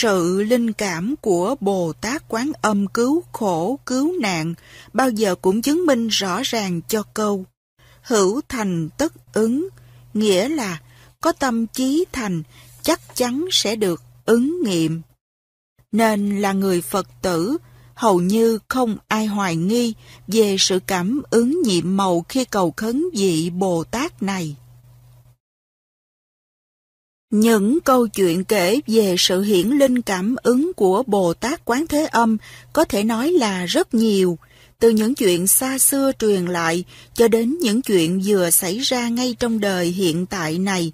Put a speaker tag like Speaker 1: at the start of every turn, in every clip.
Speaker 1: sự linh cảm của Bồ Tát Quán Âm cứu khổ cứu nạn bao giờ cũng chứng minh rõ ràng cho câu hữu thành tất ứng, nghĩa là có tâm chí thành chắc chắn sẽ được ứng nghiệm. Nên là người Phật tử, hầu như không ai hoài nghi về sự cảm ứng nhiệm màu khi cầu khấn vị Bồ Tát này. Những câu chuyện kể về sự hiển linh cảm ứng của Bồ Tát Quán Thế Âm có thể nói là rất nhiều, từ những chuyện xa xưa truyền lại cho đến những chuyện vừa xảy ra ngay trong đời hiện tại này.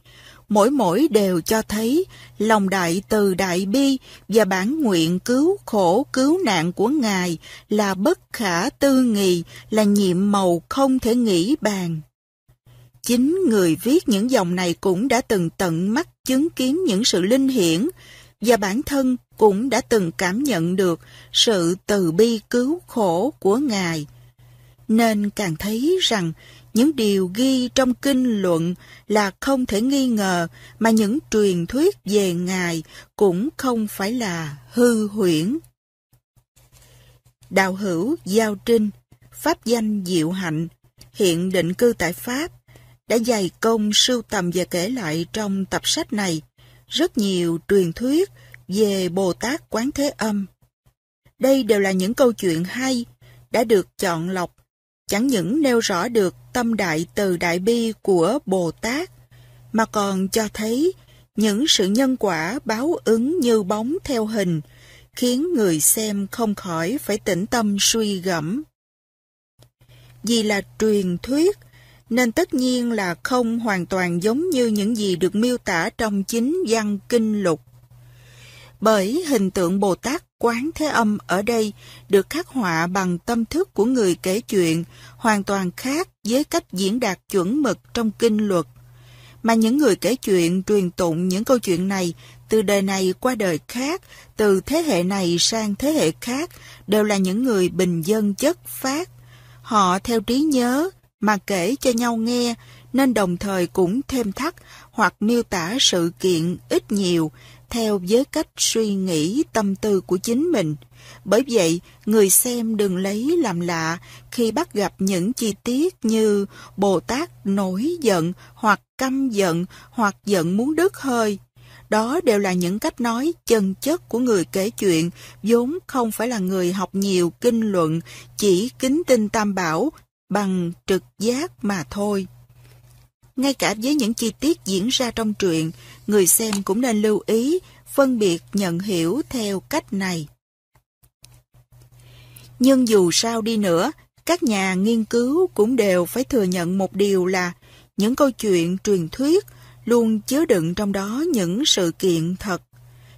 Speaker 1: Mỗi mỗi đều cho thấy lòng đại từ đại bi và bản nguyện cứu khổ cứu nạn của Ngài là bất khả tư nghì, là nhiệm màu không thể nghĩ bàn chính người viết những dòng này cũng đã từng tận mắt chứng kiến những sự linh hiển và bản thân cũng đã từng cảm nhận được sự từ bi cứu khổ của Ngài. Nên càng thấy rằng những điều ghi trong kinh luận là không thể nghi ngờ mà những truyền thuyết về Ngài cũng không phải là hư huyễn. Đạo hữu Giao Trinh, Pháp danh Diệu Hạnh, hiện định cư tại Pháp, đã dày công sưu tầm và kể lại trong tập sách này rất nhiều truyền thuyết về Bồ Tát Quán Thế Âm. Đây đều là những câu chuyện hay đã được chọn lọc, chẳng những nêu rõ được tâm đại từ đại bi của Bồ Tát, mà còn cho thấy những sự nhân quả báo ứng như bóng theo hình, khiến người xem không khỏi phải tĩnh tâm suy gẫm. Vì là truyền thuyết, nên tất nhiên là không hoàn toàn giống như những gì được miêu tả trong chính văn kinh lục. Bởi hình tượng Bồ Tát Quán Thế Âm ở đây được khắc họa bằng tâm thức của người kể chuyện hoàn toàn khác với cách diễn đạt chuẩn mực trong kinh luật. Mà những người kể chuyện truyền tụng những câu chuyện này từ đời này qua đời khác, từ thế hệ này sang thế hệ khác đều là những người bình dân chất phát. Họ theo trí nhớ, mà kể cho nhau nghe nên đồng thời cũng thêm thắt hoặc miêu tả sự kiện ít nhiều theo với cách suy nghĩ tâm tư của chính mình. Bởi vậy, người xem đừng lấy làm lạ khi bắt gặp những chi tiết như Bồ Tát nổi giận hoặc căm giận hoặc giận muốn đứt hơi. Đó đều là những cách nói chân chất của người kể chuyện, vốn không phải là người học nhiều kinh luận, chỉ kính tin tam bảo bằng trực giác mà thôi. Ngay cả với những chi tiết diễn ra trong truyện, người xem cũng nên lưu ý, phân biệt nhận hiểu theo cách này. Nhưng dù sao đi nữa, các nhà nghiên cứu cũng đều phải thừa nhận một điều là những câu chuyện truyền thuyết luôn chứa đựng trong đó những sự kiện thật.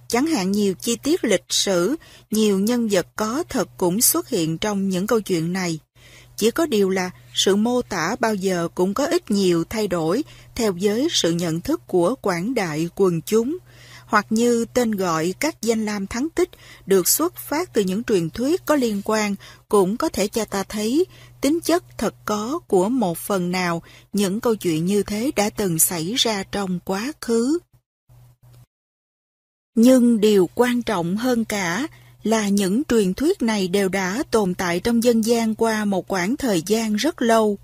Speaker 1: Chẳng hạn nhiều chi tiết lịch sử, nhiều nhân vật có thật cũng xuất hiện trong những câu chuyện này. Chỉ có điều là sự mô tả bao giờ cũng có ít nhiều thay đổi theo giới sự nhận thức của quảng đại quần chúng, hoặc như tên gọi các danh lam thắng tích được xuất phát từ những truyền thuyết có liên quan cũng có thể cho ta thấy tính chất thật có của một phần nào những câu chuyện như thế đã từng xảy ra trong quá khứ. Nhưng điều quan trọng hơn cả là những truyền thuyết này đều đã tồn tại trong dân gian qua một quãng thời gian rất lâu.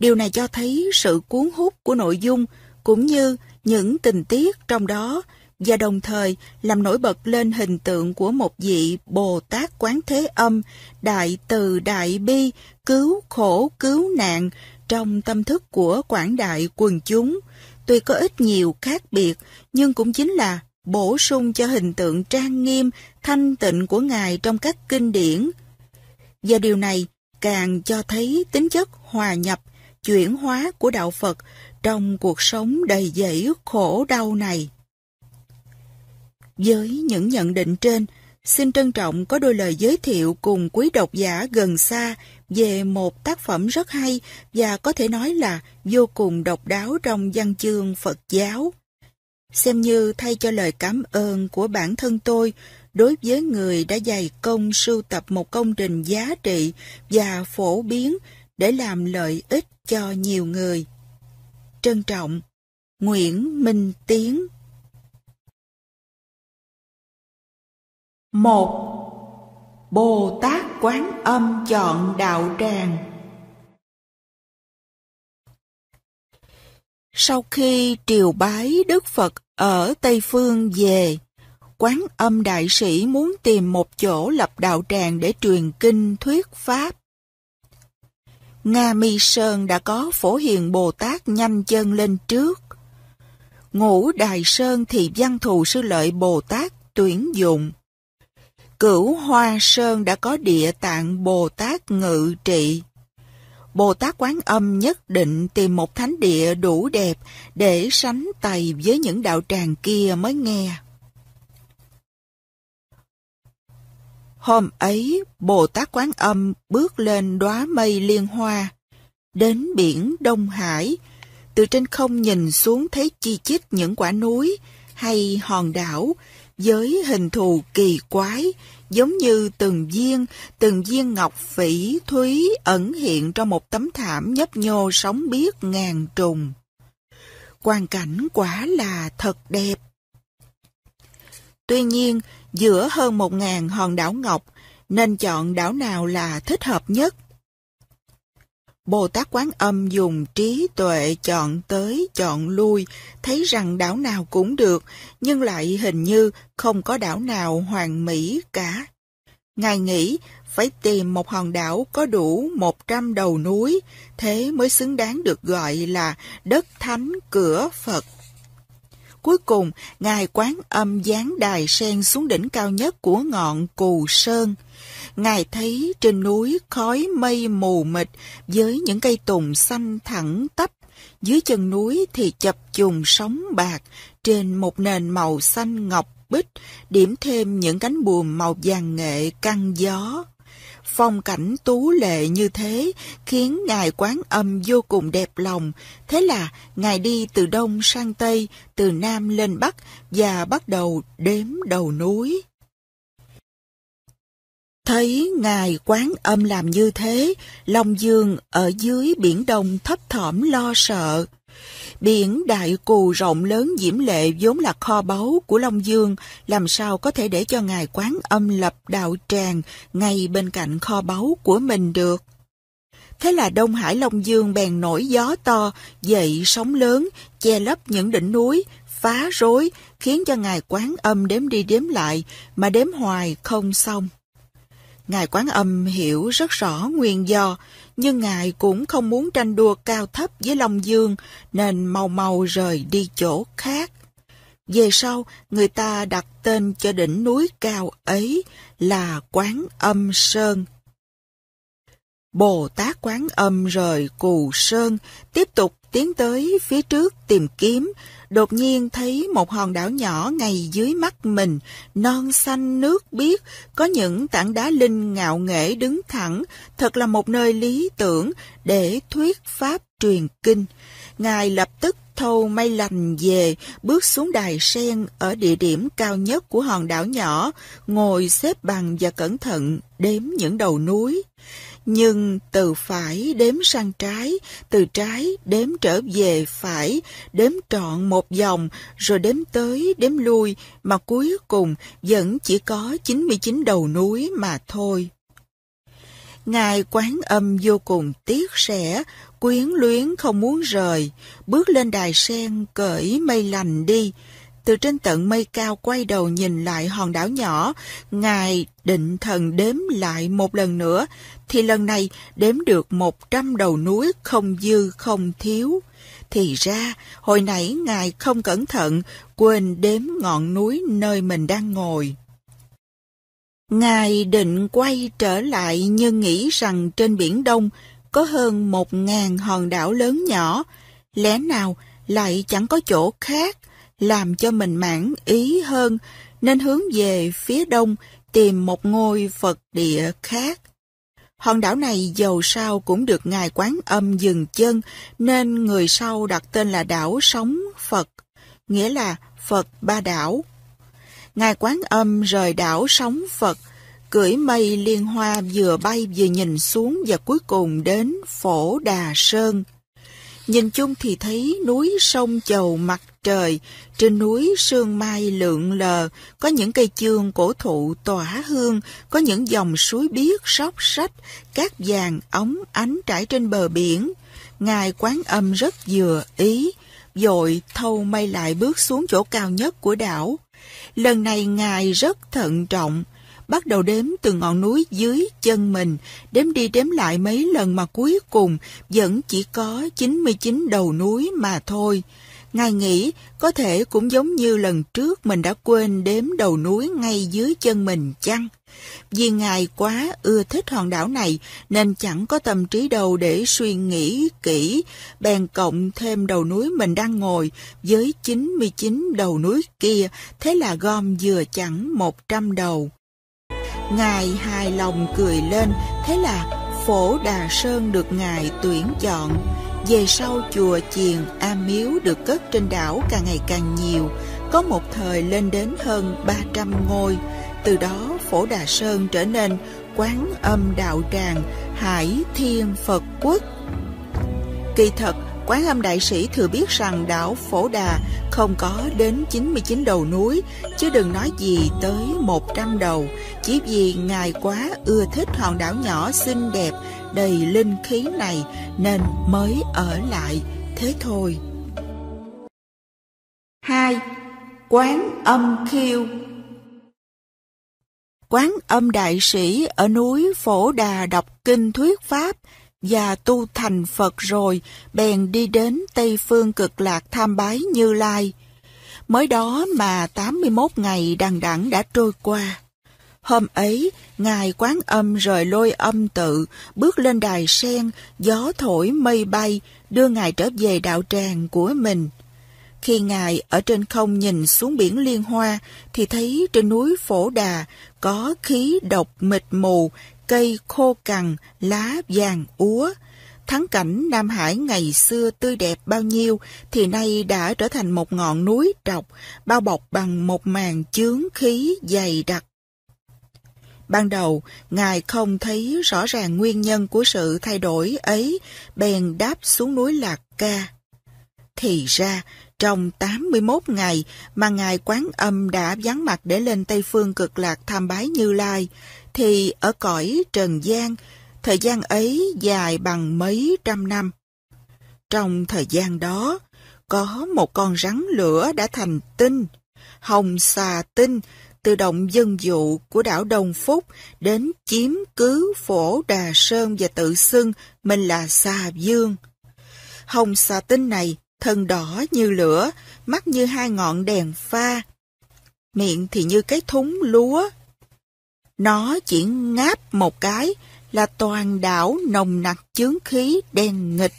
Speaker 1: Điều này cho thấy sự cuốn hút của nội dung cũng như những tình tiết trong đó và đồng thời làm nổi bật lên hình tượng của một vị Bồ Tát Quán Thế Âm, Đại Từ Đại Bi, cứu khổ cứu nạn trong tâm thức của quảng đại quần chúng. Tuy có ít nhiều khác biệt, nhưng cũng chính là bổ sung cho hình tượng trang nghiêm, thanh tịnh của Ngài trong các kinh điển. Và điều này càng cho thấy tính chất hòa nhập, chuyển hóa của Đạo Phật trong cuộc sống đầy dẫy khổ đau này. Với những nhận định trên, xin trân trọng có đôi lời giới thiệu cùng quý độc giả gần xa về một tác phẩm rất hay và có thể nói là vô cùng độc đáo trong văn chương Phật giáo xem như thay cho lời cảm ơn của bản thân tôi đối với người đã dày công sưu tập một công trình giá trị và phổ biến để làm lợi ích cho nhiều người. Trân trọng, Nguyễn Minh Tiến một Bồ Tát Quán Âm chọn đạo tràng Sau khi triều bái Đức Phật ở Tây Phương về, quán âm đại sĩ muốn tìm một chỗ lập đạo tràng để truyền kinh thuyết pháp. Nga Mi Sơn đã có phổ hiền Bồ Tát nhanh chân lên trước. Ngũ Đài Sơn thì văn thù sư lợi Bồ Tát tuyển dụng. Cửu Hoa Sơn đã có địa tạng Bồ Tát ngự trị. Bồ Tát Quán Âm nhất định tìm một thánh địa đủ đẹp để sánh tay với những đạo tràng kia mới nghe. Hôm ấy, Bồ Tát Quán Âm bước lên đóa mây liên hoa, đến biển Đông Hải, từ trên không nhìn xuống thấy chi chít những quả núi hay hòn đảo với hình thù kỳ quái, giống như từng viên, từng viên ngọc phỉ thúy ẩn hiện trong một tấm thảm nhấp nhô sóng biếc ngàn trùng. Quan cảnh quả là thật đẹp. Tuy nhiên, giữa hơn một ngàn hòn đảo ngọc, nên chọn đảo nào là thích hợp nhất? Bồ Tát Quán Âm dùng trí tuệ chọn tới chọn lui, thấy rằng đảo nào cũng được, nhưng lại hình như không có đảo nào hoàn mỹ cả. Ngài nghĩ phải tìm một hòn đảo có đủ 100 đầu núi, thế mới xứng đáng được gọi là đất thánh cửa Phật. Cuối cùng, Ngài Quán Âm giáng đài sen xuống đỉnh cao nhất của ngọn Cù Sơn. Ngài thấy trên núi khói mây mù mịt với những cây tùng xanh thẳng tắp, dưới chân núi thì chập chùng sóng bạc trên một nền màu xanh ngọc bích, điểm thêm những cánh buồm màu vàng nghệ căng gió. Phong cảnh tú lệ như thế khiến ngài quán âm vô cùng đẹp lòng. Thế là ngài đi từ đông sang tây, từ nam lên bắc và bắt đầu đếm đầu núi. Thấy Ngài quán âm làm như thế, Long Dương ở dưới biển đông thấp thỏm lo sợ. Biển đại cù rộng lớn diễm lệ vốn là kho báu của Long Dương, làm sao có thể để cho Ngài quán âm lập đạo tràng ngay bên cạnh kho báu của mình được. Thế là Đông Hải Long Dương bèn nổi gió to, dậy sóng lớn, che lấp những đỉnh núi, phá rối, khiến cho Ngài quán âm đếm đi đếm lại, mà đếm hoài không xong. Ngài Quán Âm hiểu rất rõ nguyên do, nhưng Ngài cũng không muốn tranh đua cao thấp với Long Dương, nên mau mau rời đi chỗ khác. Về sau, người ta đặt tên cho đỉnh núi cao ấy là Quán Âm Sơn. Bồ Tát Quán Âm rời Cù Sơn, tiếp tục tiến tới phía trước tìm kiếm, đột nhiên thấy một hòn đảo nhỏ ngay dưới mắt mình, non xanh nước biếc, có những tảng đá linh ngạo nghễ đứng thẳng, thật là một nơi lý tưởng để thuyết pháp truyền kinh. Ngài lập tức thâu may lành về, bước xuống đài sen ở địa điểm cao nhất của hòn đảo nhỏ, ngồi xếp bằng và cẩn thận đếm những đầu núi nhưng từ phải đếm sang trái, từ trái đếm trở về phải, đếm trọn một vòng, rồi đếm tới đếm lui, mà cuối cùng vẫn chỉ có 99 đầu núi mà thôi. Ngài quán âm vô cùng tiếc rẻ, quyến luyến không muốn rời, bước lên đài sen cởi mây lành đi, từ trên tận mây cao quay đầu nhìn lại hòn đảo nhỏ, Ngài định thần đếm lại một lần nữa, thì lần này đếm được một trăm đầu núi không dư không thiếu. Thì ra, hồi nãy Ngài không cẩn thận, quên đếm ngọn núi nơi mình đang ngồi. Ngài định quay trở lại nhưng nghĩ rằng trên biển Đông có hơn một ngàn hòn đảo lớn nhỏ, lẽ nào lại chẳng có chỗ khác làm cho mình mãn ý hơn, nên hướng về phía đông tìm một ngôi Phật địa khác. Hòn đảo này dầu sao cũng được Ngài Quán Âm dừng chân, nên người sau đặt tên là đảo Sống Phật, nghĩa là Phật Ba Đảo. Ngài Quán Âm rời đảo Sống Phật, cưỡi mây liên hoa vừa bay vừa nhìn xuống và cuối cùng đến Phổ Đà Sơn. Nhìn chung thì thấy núi sông chầu mặt trời, trên núi sương mai lượn lờ, có những cây chương cổ thụ tỏa hương, có những dòng suối biếc sóc sách, các vàng ống ánh trải trên bờ biển. Ngài quán âm rất vừa ý, dội thâu mây lại bước xuống chỗ cao nhất của đảo. Lần này Ngài rất thận trọng, bắt đầu đếm từ ngọn núi dưới chân mình, đếm đi đếm lại mấy lần mà cuối cùng vẫn chỉ có 99 đầu núi mà thôi. Ngài nghĩ có thể cũng giống như lần trước mình đã quên đếm đầu núi ngay dưới chân mình chăng? Vì Ngài quá ưa thích hòn đảo này nên chẳng có tâm trí đâu để suy nghĩ kỹ, bèn cộng thêm đầu núi mình đang ngồi với 99 đầu núi kia, thế là gom vừa chẳng 100 đầu. Ngài hài lòng cười lên, thế là phổ Đà Sơn được Ngài tuyển chọn về sau chùa chiền am Miếu được cất trên đảo càng ngày càng nhiều, có một thời lên đến hơn 300 ngôi. Từ đó Phổ Đà Sơn trở nên quán âm đạo tràng Hải Thiên Phật Quốc. Kỳ thật, Quán âm đại sĩ thừa biết rằng đảo Phổ Đà không có đến 99 đầu núi, chứ đừng nói gì tới 100 đầu, chỉ vì Ngài quá ưa thích hòn đảo nhỏ xinh đẹp đầy linh khí này nên mới ở lại thế thôi. 2. Quán âm khiêu Quán âm đại sĩ ở núi Phổ Đà đọc kinh thuyết Pháp và tu thành Phật rồi bèn đi đến Tây Phương Cực Lạc tham bái Như Lai. Mới đó mà 81 ngày đằng đẵng đã trôi qua. Hôm ấy, Ngài quán âm rời lôi âm tự, bước lên đài sen, gió thổi mây bay, đưa Ngài trở về đạo tràng của mình. Khi Ngài ở trên không nhìn xuống biển Liên Hoa, thì thấy trên núi Phổ Đà có khí độc mịt mù, cây khô cằn, lá vàng úa. Thắng cảnh Nam Hải ngày xưa tươi đẹp bao nhiêu thì nay đã trở thành một ngọn núi trọc, bao bọc bằng một màn chướng khí dày đặc Ban đầu, Ngài không thấy rõ ràng nguyên nhân của sự thay đổi ấy, bèn đáp xuống núi Lạc Ca. Thì ra, trong 81 ngày mà Ngài Quán Âm đã vắng mặt để lên Tây Phương cực lạc tham bái Như Lai, thì ở cõi Trần gian, thời gian ấy dài bằng mấy trăm năm. Trong thời gian đó, có một con rắn lửa đã thành tinh, hồng xà tinh tự động dân dụ của đảo đồng Phúc đến chiếm cứ phổ Đà Sơn và tự xưng mình là xà dương. Hồng xà tinh này thân đỏ như lửa, mắt như hai ngọn đèn pha, miệng thì như cái thúng lúa. Nó chỉ ngáp một cái là toàn đảo nồng nặc chướng khí đen nghịch.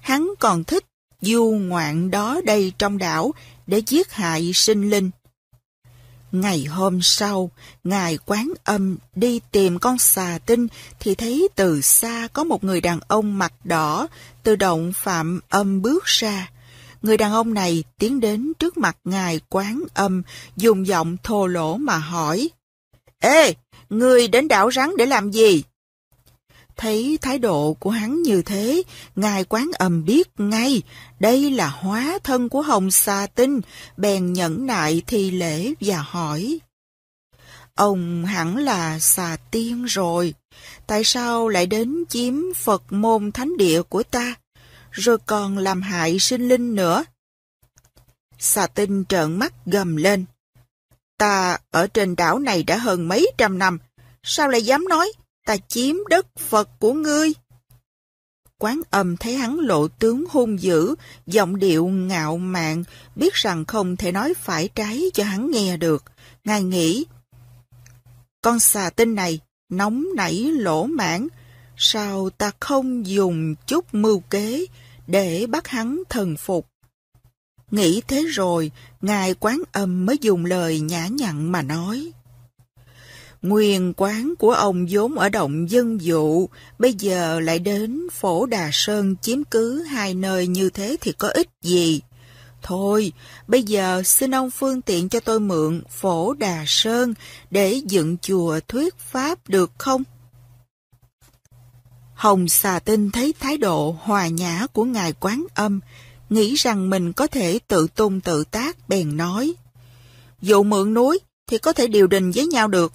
Speaker 1: Hắn còn thích du ngoạn đó đây trong đảo để giết hại sinh linh. Ngày hôm sau, Ngài Quán Âm đi tìm con xà tinh thì thấy từ xa có một người đàn ông mặt đỏ tự động phạm âm bước ra. Người đàn ông này tiến đến trước mặt Ngài Quán Âm dùng giọng thô lỗ mà hỏi Ê, người đến đảo rắn để làm gì? Thấy thái độ của hắn như thế, ngài quán âm biết ngay, đây là hóa thân của Hồng Sa Tinh, bèn nhẫn nại thi lễ và hỏi. Ông hẳn là xà tiên rồi, tại sao lại đến chiếm Phật môn thánh địa của ta, rồi còn làm hại sinh linh nữa? Xà tinh trợn mắt gầm lên. Ta ở trên đảo này đã hơn mấy trăm năm, sao lại dám nói ta chiếm đất Phật của ngươi. Quán âm thấy hắn lộ tướng hung dữ, giọng điệu ngạo mạn, biết rằng không thể nói phải trái cho hắn nghe được. Ngài nghĩ, con xà tinh này, nóng nảy lỗ mãn, sao ta không dùng chút mưu kế để bắt hắn thần phục? Nghĩ thế rồi, Ngài Quán Âm mới dùng lời nhã nhặn mà nói. Nguyên quán của ông vốn ở động dân dụ, bây giờ lại đến phổ Đà Sơn chiếm cứ hai nơi như thế thì có ích gì? Thôi, bây giờ xin ông phương tiện cho tôi mượn phổ Đà Sơn để dựng chùa thuyết pháp được không? Hồng xà tinh thấy thái độ hòa nhã của ngài quán âm, nghĩ rằng mình có thể tự tung tự tác bèn nói. Dụ mượn núi thì có thể điều đình với nhau được,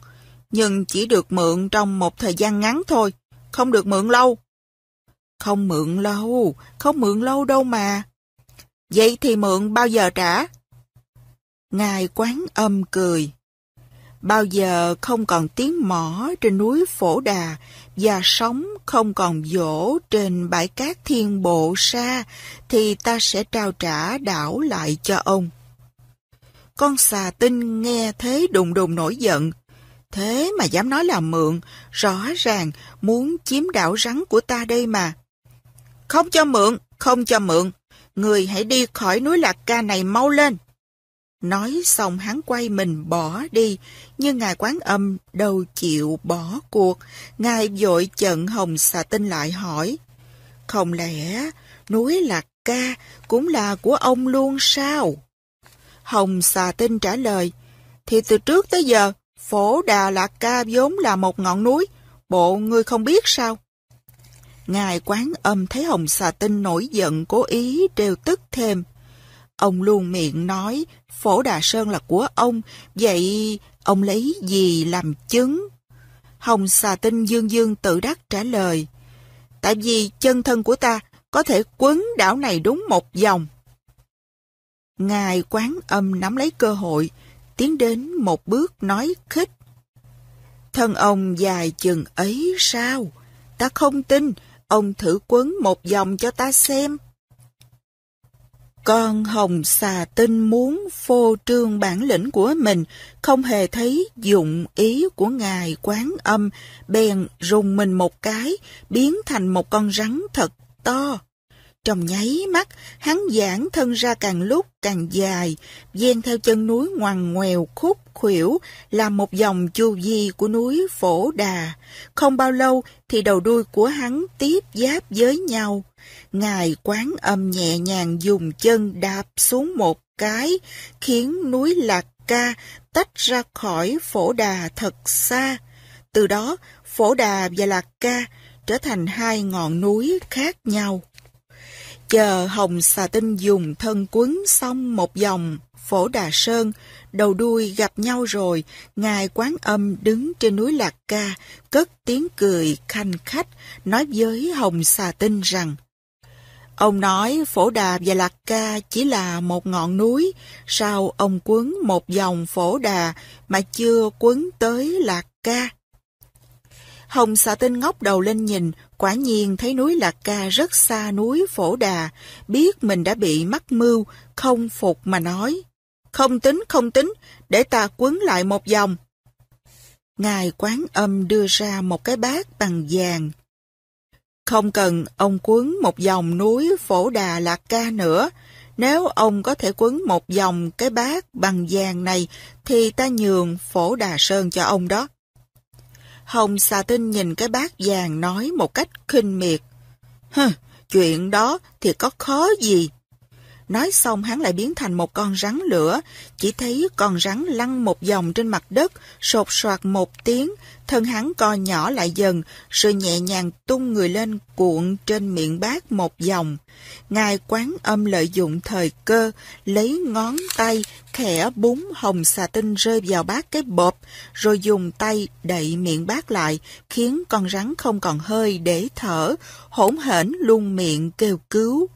Speaker 1: nhưng chỉ được mượn trong một thời gian ngắn thôi, không được mượn lâu. Không mượn lâu, không mượn lâu đâu mà. Vậy thì mượn bao giờ trả? Ngài quán âm cười. Bao giờ không còn tiếng mỏ trên núi Phổ Đà và sóng không còn vỗ trên bãi cát thiên bộ xa thì ta sẽ trao trả đảo lại cho ông. Con xà tinh nghe thế đùng đùng nổi giận, Thế mà dám nói là mượn, rõ ràng muốn chiếm đảo rắn của ta đây mà. Không cho mượn, không cho mượn. Người hãy đi khỏi núi Lạc Ca này mau lên. Nói xong hắn quay mình bỏ đi, nhưng ngài quán âm đâu chịu bỏ cuộc. Ngài vội chận hồng xà tinh lại hỏi. Không lẽ núi Lạc Ca cũng là của ông luôn sao? Hồng xà tinh trả lời. Thì từ trước tới giờ Phổ Đà Lạt Ca vốn là một ngọn núi, bộ ngươi không biết sao? Ngài quán âm thấy hồng xà tinh nổi giận cố ý đều tức thêm. Ông luôn miệng nói Phổ Đà Sơn là của ông, vậy ông lấy gì làm chứng? Hồng xà tinh dương dương tự đắc trả lời. Tại vì chân thân của ta có thể quấn đảo này đúng một vòng. Ngài quán âm nắm lấy cơ hội, tiến đến một bước nói khích. Thân ông dài chừng ấy sao? Ta không tin, ông thử quấn một vòng cho ta xem. Con hồng xà tinh muốn phô trương bản lĩnh của mình, không hề thấy dụng ý của ngài quán âm, bèn rùng mình một cái, biến thành một con rắn thật to. Trong nháy mắt, hắn giãn thân ra càng lúc càng dài, ven theo chân núi ngoằn ngoèo khúc khuỷu là một dòng chu di của núi Phổ Đà. Không bao lâu thì đầu đuôi của hắn tiếp giáp với nhau. Ngài quán âm nhẹ nhàng dùng chân đạp xuống một cái, khiến núi Lạc Ca tách ra khỏi Phổ Đà thật xa. Từ đó, Phổ Đà và Lạc Ca trở thành hai ngọn núi khác nhau. Chờ hồng xà tinh dùng thân quấn xong một vòng phổ đà sơn, đầu đuôi gặp nhau rồi, ngài quán âm đứng trên núi Lạc Ca, cất tiếng cười khanh khách, nói với hồng xà tinh rằng, Ông nói phổ đà và lạc ca chỉ là một ngọn núi, sao ông quấn một vòng phổ đà mà chưa quấn tới lạc ca? Hồng xà tinh ngóc đầu lên nhìn, quả nhiên thấy núi Lạc Ca rất xa núi Phổ Đà, biết mình đã bị mắc mưu, không phục mà nói. Không tính, không tính, để ta quấn lại một vòng. Ngài quán âm đưa ra một cái bát bằng vàng. Không cần ông quấn một vòng núi Phổ Đà Lạc Ca nữa, nếu ông có thể quấn một vòng cái bát bằng vàng này thì ta nhường Phổ Đà Sơn cho ông đó. Hồng xà tinh nhìn cái bát vàng nói một cách khinh miệt. Hừ, chuyện đó thì có khó gì. Nói xong hắn lại biến thành một con rắn lửa, chỉ thấy con rắn lăn một vòng trên mặt đất, sột soạt một tiếng, thân hắn co nhỏ lại dần, rồi nhẹ nhàng tung người lên cuộn trên miệng bát một vòng. Ngài quán âm lợi dụng thời cơ, lấy ngón tay khẽ búng hồng xà tinh rơi vào bát cái bộp, rồi dùng tay đậy miệng bát lại, khiến con rắn không còn hơi để thở, hỗn hển luôn miệng kêu cứu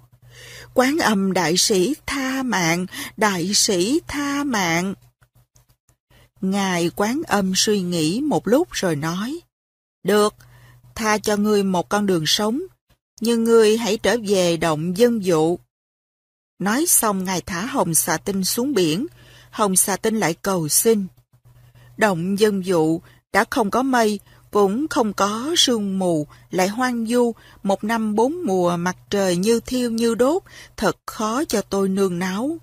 Speaker 1: quán âm đại sĩ tha mạng, đại sĩ tha mạng. Ngài quán âm suy nghĩ một lúc rồi nói, Được, tha cho ngươi một con đường sống, nhưng ngươi hãy trở về động dân dụ. Nói xong Ngài thả hồng xà tinh xuống biển, hồng xà tinh lại cầu xin. Động dân dụ đã không có mây, cũng không có sương mù, lại hoang du, một năm bốn mùa mặt trời như thiêu như đốt, thật khó cho tôi nương náu.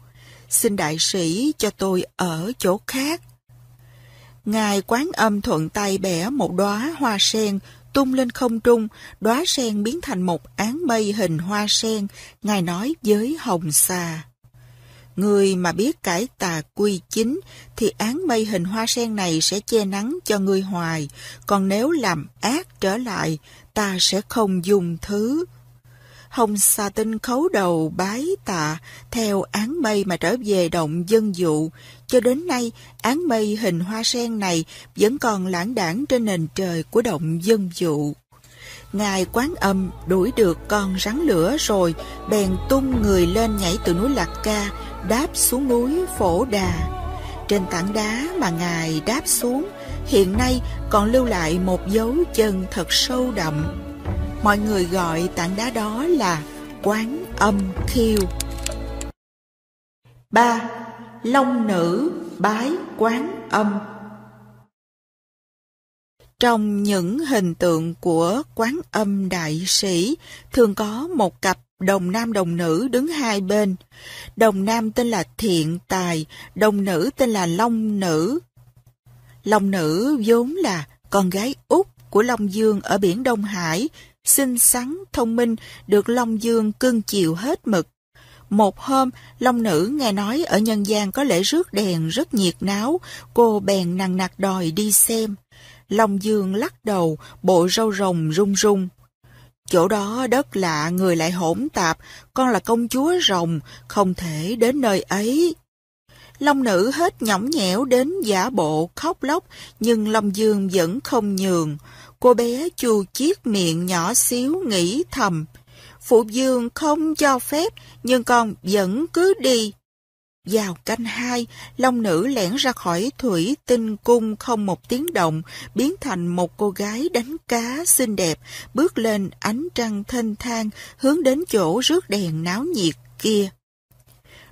Speaker 1: Xin đại sĩ cho tôi ở chỗ khác. Ngài quán âm thuận tay bẻ một đóa hoa sen, tung lên không trung, đóa sen biến thành một áng mây hình hoa sen, Ngài nói với hồng xà. Người mà biết cải tà quy chính thì án mây hình hoa sen này sẽ che nắng cho người hoài, còn nếu làm ác trở lại, ta sẽ không dùng thứ. Hồng xà tinh khấu đầu bái tạ, theo án mây mà trở về động dân dụ. Cho đến nay, án mây hình hoa sen này vẫn còn lãng đảng trên nền trời của động dân dụ. Ngài quán âm đuổi được con rắn lửa rồi, bèn tung người lên nhảy từ núi Lạc Ca, đáp xuống núi Phổ Đà. Trên tảng đá mà Ngài đáp xuống, hiện nay còn lưu lại một dấu chân thật sâu đậm. Mọi người gọi tảng đá đó là Quán Âm Khiêu. 3. Long nữ bái quán âm Trong những hình tượng của quán âm đại sĩ thường có một cặp đồng nam đồng nữ đứng hai bên. Đồng nam tên là Thiện Tài, đồng nữ tên là Long Nữ. Long Nữ vốn là con gái út của Long Dương ở biển Đông Hải, xinh xắn, thông minh, được Long Dương cưng chiều hết mực. Một hôm, Long Nữ nghe nói ở nhân gian có lễ rước đèn rất nhiệt náo, cô bèn nặng nặc đòi đi xem. Long Dương lắc đầu, bộ râu rồng rung rung. Chỗ đó đất lạ người lại hỗn tạp, con là công chúa rồng, không thể đến nơi ấy. Long nữ hết nhõng nhẽo đến giả bộ khóc lóc, nhưng Long Dương vẫn không nhường. Cô bé chu chiếc miệng nhỏ xíu nghĩ thầm. Phụ Dương không cho phép, nhưng con vẫn cứ đi. Vào canh hai, Long Nữ lẻn ra khỏi thủy tinh cung không một tiếng động, biến thành một cô gái đánh cá xinh đẹp, bước lên ánh trăng thênh thang, hướng đến chỗ rước đèn náo nhiệt kia.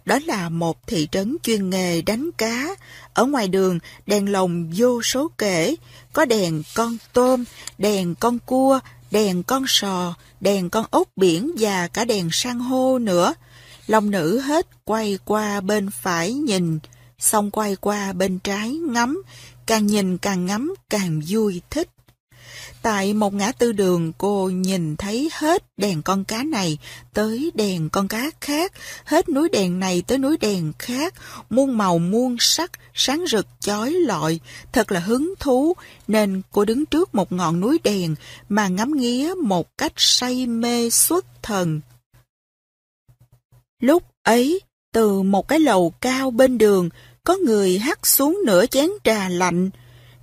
Speaker 1: Đó là một thị trấn chuyên nghề đánh cá. Ở ngoài đường, đèn lồng vô số kể, có đèn con tôm, đèn con cua, đèn con sò, đèn con ốc biển và cả đèn san hô nữa. Long nữ hết quay qua bên phải nhìn, xong quay qua bên trái ngắm, càng nhìn càng ngắm càng vui thích. Tại một ngã tư đường cô nhìn thấy hết đèn con cá này tới đèn con cá khác, hết núi đèn này tới núi đèn khác, muôn màu muôn sắc, sáng rực chói lọi, thật là hứng thú nên cô đứng trước một ngọn núi đèn mà ngắm nghía một cách say mê xuất thần. Lúc ấy, từ một cái lầu cao bên đường, có người hắt xuống nửa chén trà lạnh.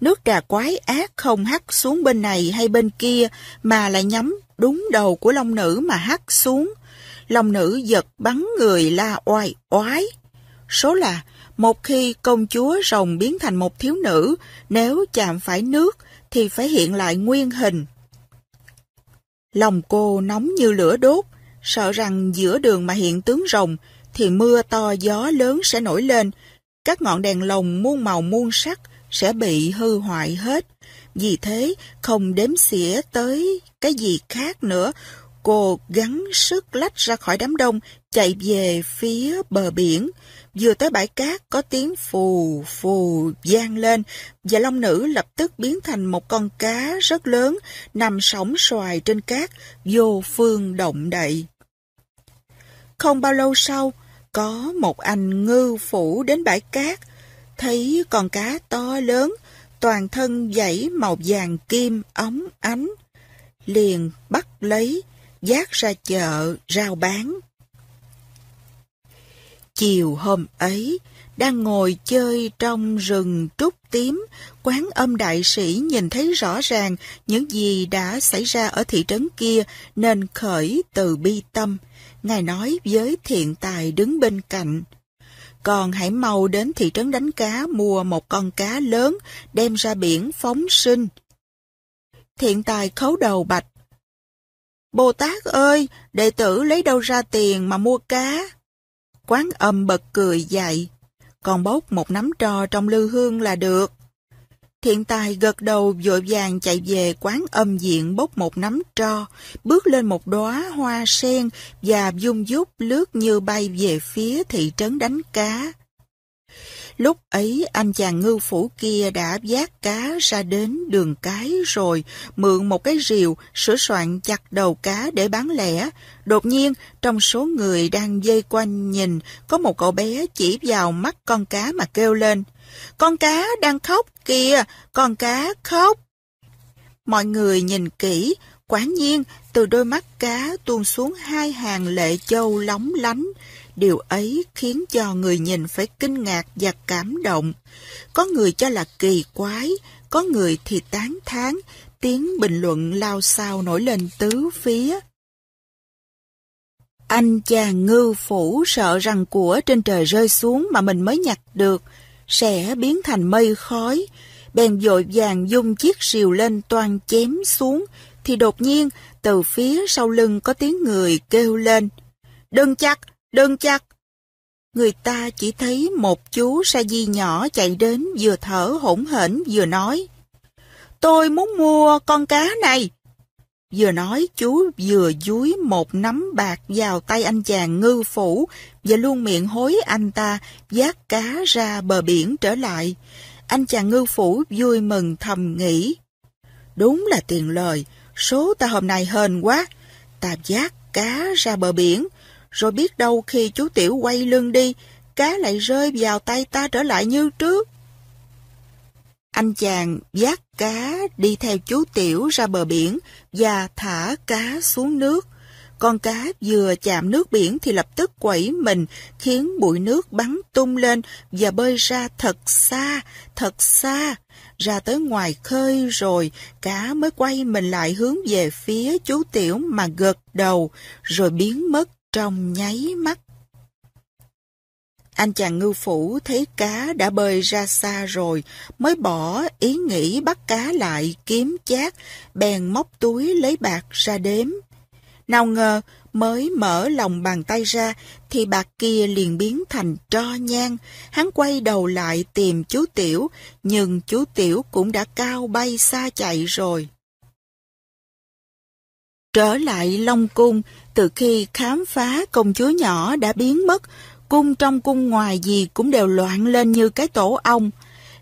Speaker 1: Nước trà quái ác không hắt xuống bên này hay bên kia, mà lại nhắm đúng đầu của long nữ mà hắt xuống. Long nữ giật bắn người la oai oái. Số là, một khi công chúa rồng biến thành một thiếu nữ, nếu chạm phải nước thì phải hiện lại nguyên hình. Lòng cô nóng như lửa đốt, sợ rằng giữa đường mà hiện tướng rồng thì mưa to gió lớn sẽ nổi lên, các ngọn đèn lồng muôn màu muôn sắc sẽ bị hư hoại hết. Vì thế, không đếm xỉa tới cái gì khác nữa, cô gắng sức lách ra khỏi đám đông, chạy về phía bờ biển. Vừa tới bãi cát, có tiếng phù phù gian lên, và long nữ lập tức biến thành một con cá rất lớn, nằm sóng xoài trên cát, vô phương động đậy. Không bao lâu sau, có một anh ngư phủ đến bãi cát, thấy con cá to lớn, toàn thân dãy màu vàng kim ống ánh, liền bắt lấy, dát ra chợ rao bán. Chiều hôm ấy, đang ngồi chơi trong rừng trúc tím, quán âm đại sĩ nhìn thấy rõ ràng những gì đã xảy ra ở thị trấn kia nên khởi từ bi tâm. Ngài nói với thiện tài đứng bên cạnh. Còn hãy mau đến thị trấn đánh cá mua một con cá lớn đem ra biển phóng sinh. Thiện tài khấu đầu bạch. Bồ Tát ơi, đệ tử lấy đâu ra tiền mà mua cá? Quán âm bật cười dậy. Còn bốc một nắm trò trong lư hương là được. Thiện tài gật đầu vội vàng chạy về quán âm diện bốc một nắm tro, bước lên một đóa hoa sen và dung dút lướt như bay về phía thị trấn đánh cá. Lúc ấy anh chàng ngư phủ kia đã vác cá ra đến đường cái rồi, mượn một cái rìu, sửa soạn chặt đầu cá để bán lẻ. Đột nhiên, trong số người đang dây quanh nhìn, có một cậu bé chỉ vào mắt con cá mà kêu lên. Con cá đang khóc kìa, con cá khóc. Mọi người nhìn kỹ, quả nhiên từ đôi mắt cá tuôn xuống hai hàng lệ châu lóng lánh. Điều ấy khiến cho người nhìn phải kinh ngạc và cảm động. Có người cho là kỳ quái, có người thì tán thán, tiếng bình luận lao xao nổi lên tứ phía. Anh chàng ngư phủ sợ rằng của trên trời rơi xuống mà mình mới nhặt được, sẽ biến thành mây khói. Bèn dội vàng dung chiếc rìu lên toàn chém xuống, thì đột nhiên từ phía sau lưng có tiếng người kêu lên. Đừng chặt, đừng chặt. Người ta chỉ thấy một chú sa di nhỏ chạy đến vừa thở hổn hển vừa nói. Tôi muốn mua con cá này. Vừa nói, chú vừa dúi một nắm bạc vào tay anh chàng ngư phủ và luôn miệng hối anh ta giác cá ra bờ biển trở lại. Anh chàng ngư phủ vui mừng thầm nghĩ. Đúng là tiền lời, số ta hôm nay hên quá. Ta giác cá ra bờ biển, rồi biết đâu khi chú Tiểu quay lưng đi, cá lại rơi vào tay ta trở lại như trước. Anh chàng vác cá đi theo chú Tiểu ra bờ biển và thả cá xuống nước. Con cá vừa chạm nước biển thì lập tức quẩy mình khiến bụi nước bắn tung lên và bơi ra thật xa, thật xa. Ra tới ngoài khơi rồi, cá mới quay mình lại hướng về phía chú Tiểu mà gật đầu rồi biến mất trong nháy mắt. Anh chàng ngư phủ thấy cá đã bơi ra xa rồi, mới bỏ ý nghĩ bắt cá lại kiếm chát, bèn móc túi lấy bạc ra đếm. Nào ngờ, mới mở lòng bàn tay ra thì bạc kia liền biến thành tro nhang. Hắn quay đầu lại tìm chú Tiểu, nhưng chú Tiểu cũng đã cao bay xa chạy rồi. Trở lại Long Cung, từ khi khám phá công chúa nhỏ đã biến mất, cung trong cung ngoài gì cũng đều loạn lên như cái tổ ong.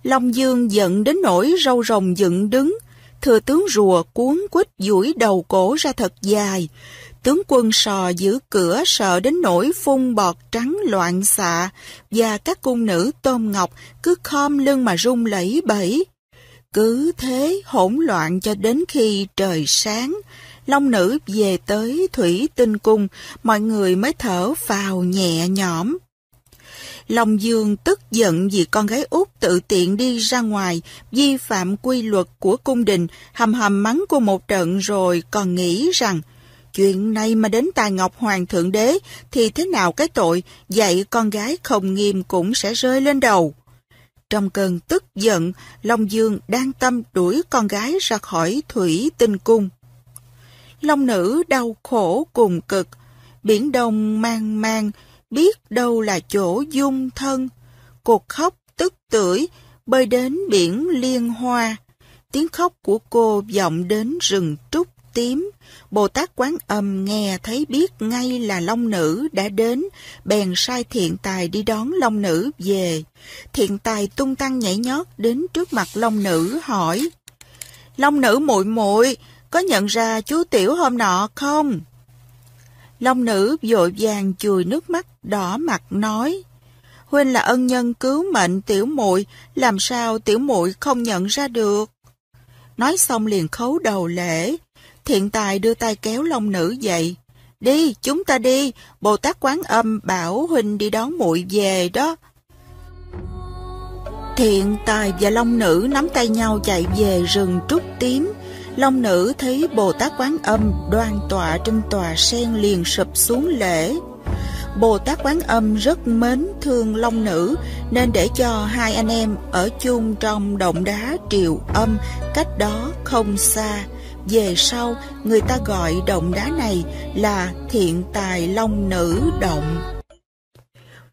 Speaker 1: Long Dương giận đến nỗi râu rồng dựng đứng, thừa tướng rùa cuốn quýt duỗi đầu cổ ra thật dài. Tướng quân sò giữ cửa sợ đến nỗi phun bọt trắng loạn xạ và các cung nữ tôm ngọc cứ khom lưng mà rung lẩy bẩy, Cứ thế hỗn loạn cho đến khi trời sáng, Long nữ về tới thủy tinh cung, mọi người mới thở vào nhẹ nhõm. Long Dương tức giận vì con gái út tự tiện đi ra ngoài, vi phạm quy luật của cung đình, hầm hầm mắng cô một trận rồi còn nghĩ rằng chuyện này mà đến tài Ngọc Hoàng Thượng Đế thì thế nào cái tội dạy con gái không nghiêm cũng sẽ rơi lên đầu. Trong cơn tức giận, Long Dương đang tâm đuổi con gái ra khỏi thủy tinh cung. Long nữ đau khổ cùng cực, biển đông mang mang, biết đâu là chỗ dung thân. Cuộc khóc tức tưởi, bơi đến biển liên hoa. Tiếng khóc của cô vọng đến rừng trúc tím. Bồ Tát Quán Âm nghe thấy biết ngay là Long Nữ đã đến, bèn sai thiện tài đi đón Long Nữ về. Thiện tài tung tăng nhảy nhót đến trước mặt Long Nữ hỏi: "Long Nữ muội muội, có nhận ra chú Tiểu hôm nọ không? Long nữ vội vàng chùi nước mắt, đỏ mặt nói. Huynh là ân nhân cứu mệnh tiểu muội, làm sao tiểu muội không nhận ra được? Nói xong liền khấu đầu lễ. Thiện tài đưa tay kéo long nữ dậy. Đi, chúng ta đi, Bồ Tát Quán Âm bảo Huynh đi đón muội về đó. Thiện tài và long nữ nắm tay nhau chạy về rừng trúc tím. Long nữ thấy Bồ Tát Quán Âm đoan tọa trên tòa sen liền sụp xuống lễ. Bồ Tát Quán Âm rất mến thương Long nữ nên để cho hai anh em ở chung trong động đá triều âm cách đó không xa. Về sau, người ta gọi động đá này là Thiện Tài Long Nữ Động.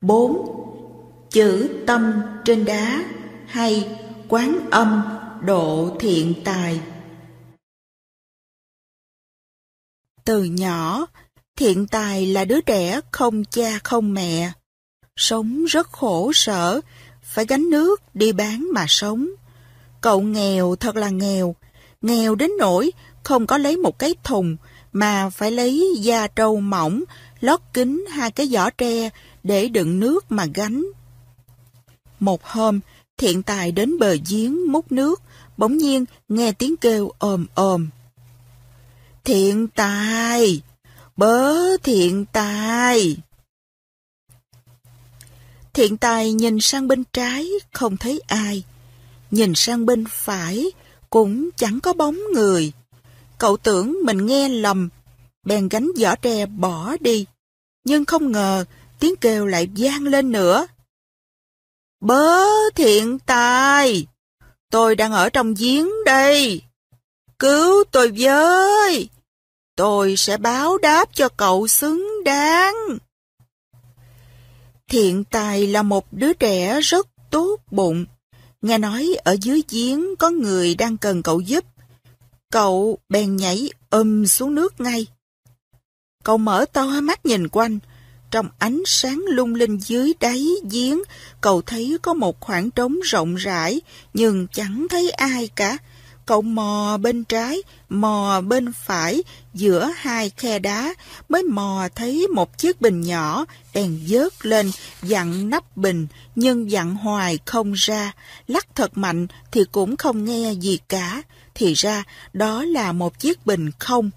Speaker 1: 4. Chữ tâm trên đá hay quán âm độ thiện tài Từ nhỏ, thiện tài là đứa trẻ không cha không mẹ. Sống rất khổ sở, phải gánh nước đi bán mà sống. Cậu nghèo thật là nghèo, nghèo đến nỗi không có lấy một cái thùng mà phải lấy da trâu mỏng lót kín hai cái giỏ tre để đựng nước mà gánh. Một hôm, thiện tài đến bờ giếng múc nước, bỗng nhiên nghe tiếng kêu ồm ồm thiện tài, bớ thiện tài. Thiện tài nhìn sang bên trái không thấy ai, nhìn sang bên phải cũng chẳng có bóng người. Cậu tưởng mình nghe lầm, bèn gánh giỏ tre bỏ đi, nhưng không ngờ tiếng kêu lại vang lên nữa. Bớ thiện tài, tôi đang ở trong giếng đây. Cứu tôi với! Tôi sẽ báo đáp cho cậu xứng đáng. Thiện Tài là một đứa trẻ rất tốt bụng. Nghe nói ở dưới giếng có người đang cần cậu giúp. Cậu bèn nhảy ầm xuống nước ngay. Cậu mở to mắt nhìn quanh. Trong ánh sáng lung linh dưới đáy giếng, cậu thấy có một khoảng trống rộng rãi, nhưng chẳng thấy ai cả cậu mò bên trái, mò bên phải, giữa hai khe đá, mới mò thấy một chiếc bình nhỏ, đèn dớt lên, dặn nắp bình, nhưng dặn hoài không ra, lắc thật mạnh thì cũng không nghe gì cả. Thì ra, đó là một chiếc bình không.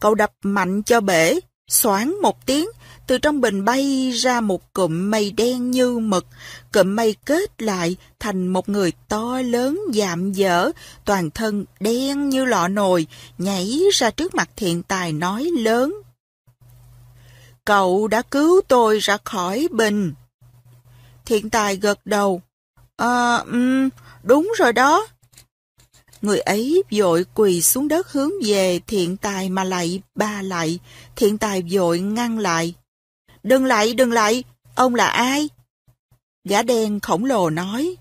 Speaker 1: Cậu đập mạnh cho bể, xoáng một tiếng, từ trong bình bay ra một cụm mây đen như mực, cụm mây kết lại thành một người to lớn dạm dở, toàn thân đen như lọ nồi, nhảy ra trước mặt thiện tài nói lớn. Cậu đã cứu tôi ra khỏi bình. Thiện tài gật đầu. à, um, đúng rồi đó. Người ấy vội quỳ xuống đất hướng về thiện tài mà lại ba lại thiện tài vội ngăn lại. Đừng lại, đừng lại, ông là ai? Gã đen khổng lồ nói,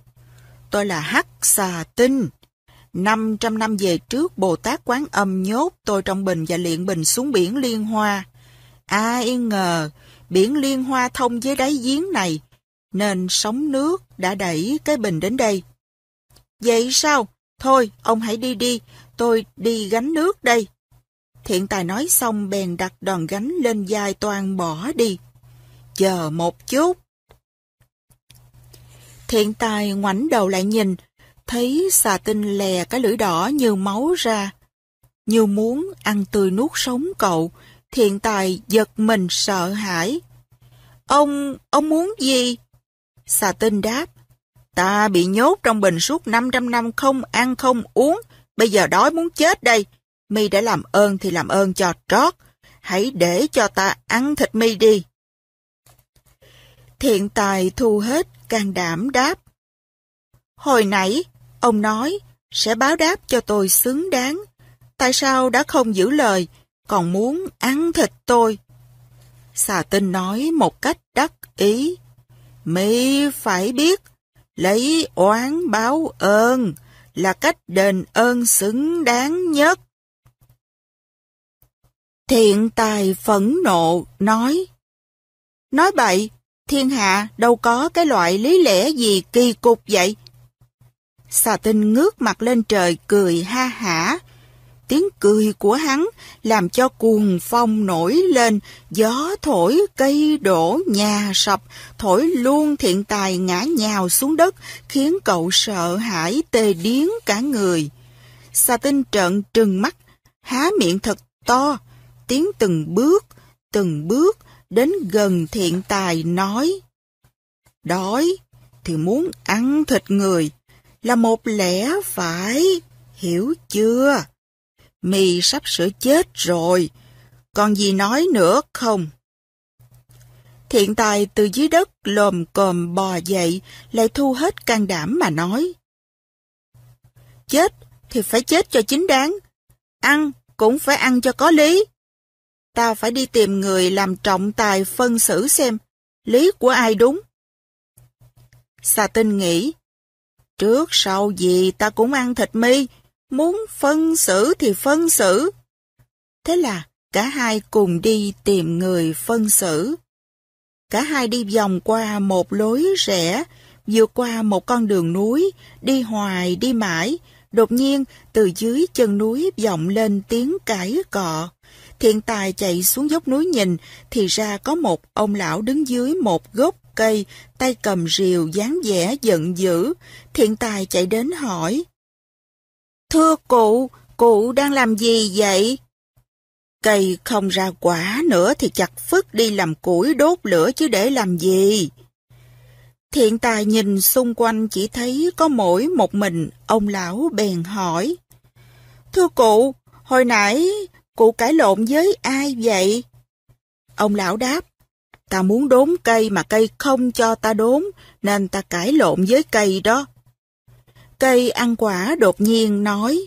Speaker 1: tôi là Hắc Xà Tinh. 500 năm về trước, Bồ Tát Quán Âm nhốt tôi trong bình và luyện bình xuống biển Liên Hoa. Ai ngờ, biển Liên Hoa thông với đáy giếng này, nên sóng nước đã đẩy cái bình đến đây. Vậy sao? Thôi, ông hãy đi đi, tôi đi gánh nước đây. Thiện tài nói xong bèn đặt đòn gánh lên vai toàn bỏ đi chờ một chút. Thiện tài ngoảnh đầu lại nhìn, thấy xà tinh lè cái lưỡi đỏ như máu ra. Như muốn ăn tươi nuốt sống cậu, thiện tài giật mình sợ hãi. Ông, ông muốn gì? Xà tinh đáp, ta bị nhốt trong bình suốt 500 năm không ăn không uống, bây giờ đói muốn chết đây. Mi đã làm ơn thì làm ơn cho trót, hãy để cho ta ăn thịt mi đi. Thiện tài thu hết, can đảm đáp. Hồi nãy, ông nói, sẽ báo đáp cho tôi xứng đáng. Tại sao đã không giữ lời, còn muốn ăn thịt tôi? Xà tinh nói một cách đắc ý. Mỹ phải biết, lấy oán báo ơn là cách đền ơn xứng đáng nhất. Thiện tài phẫn nộ nói Nói bậy, thiên hạ đâu có cái loại lý lẽ gì kỳ cục vậy. Xà tinh ngước mặt lên trời cười ha hả. Tiếng cười của hắn làm cho cuồng phong nổi lên, gió thổi cây đổ nhà sập, thổi luôn thiện tài ngã nhào xuống đất, khiến cậu sợ hãi tê điếng cả người. Xà tinh trợn trừng mắt, há miệng thật to, tiếng từng bước, từng bước, đến gần thiện tài nói. Đói thì muốn ăn thịt người là một lẽ phải, hiểu chưa? Mì sắp sửa chết rồi, còn gì nói nữa không? Thiện tài từ dưới đất lồm cồm bò dậy, lại thu hết can đảm mà nói. Chết thì phải chết cho chính đáng, ăn cũng phải ăn cho có lý ta phải đi tìm người làm trọng tài phân xử xem, lý của ai đúng. Xà tinh nghĩ, trước sau gì ta cũng ăn thịt mi, muốn phân xử thì phân xử. Thế là cả hai cùng đi tìm người phân xử. Cả hai đi vòng qua một lối rẽ, vượt qua một con đường núi, đi hoài đi mãi, đột nhiên từ dưới chân núi vọng lên tiếng cãi cọ. Thiện tài chạy xuống dốc núi nhìn, thì ra có một ông lão đứng dưới một gốc cây, tay cầm rìu dáng vẻ giận dữ. Thiện tài chạy đến hỏi. Thưa cụ, cụ đang làm gì vậy? Cây không ra quả nữa thì chặt phức đi làm củi đốt lửa chứ để làm gì? Thiện tài nhìn xung quanh chỉ thấy có mỗi một mình, ông lão bèn hỏi. Thưa cụ, hồi nãy Cụ cãi lộn với ai vậy? Ông lão đáp, ta muốn đốn cây mà cây không cho ta đốn, nên ta cãi lộn với cây đó. Cây ăn quả đột nhiên nói,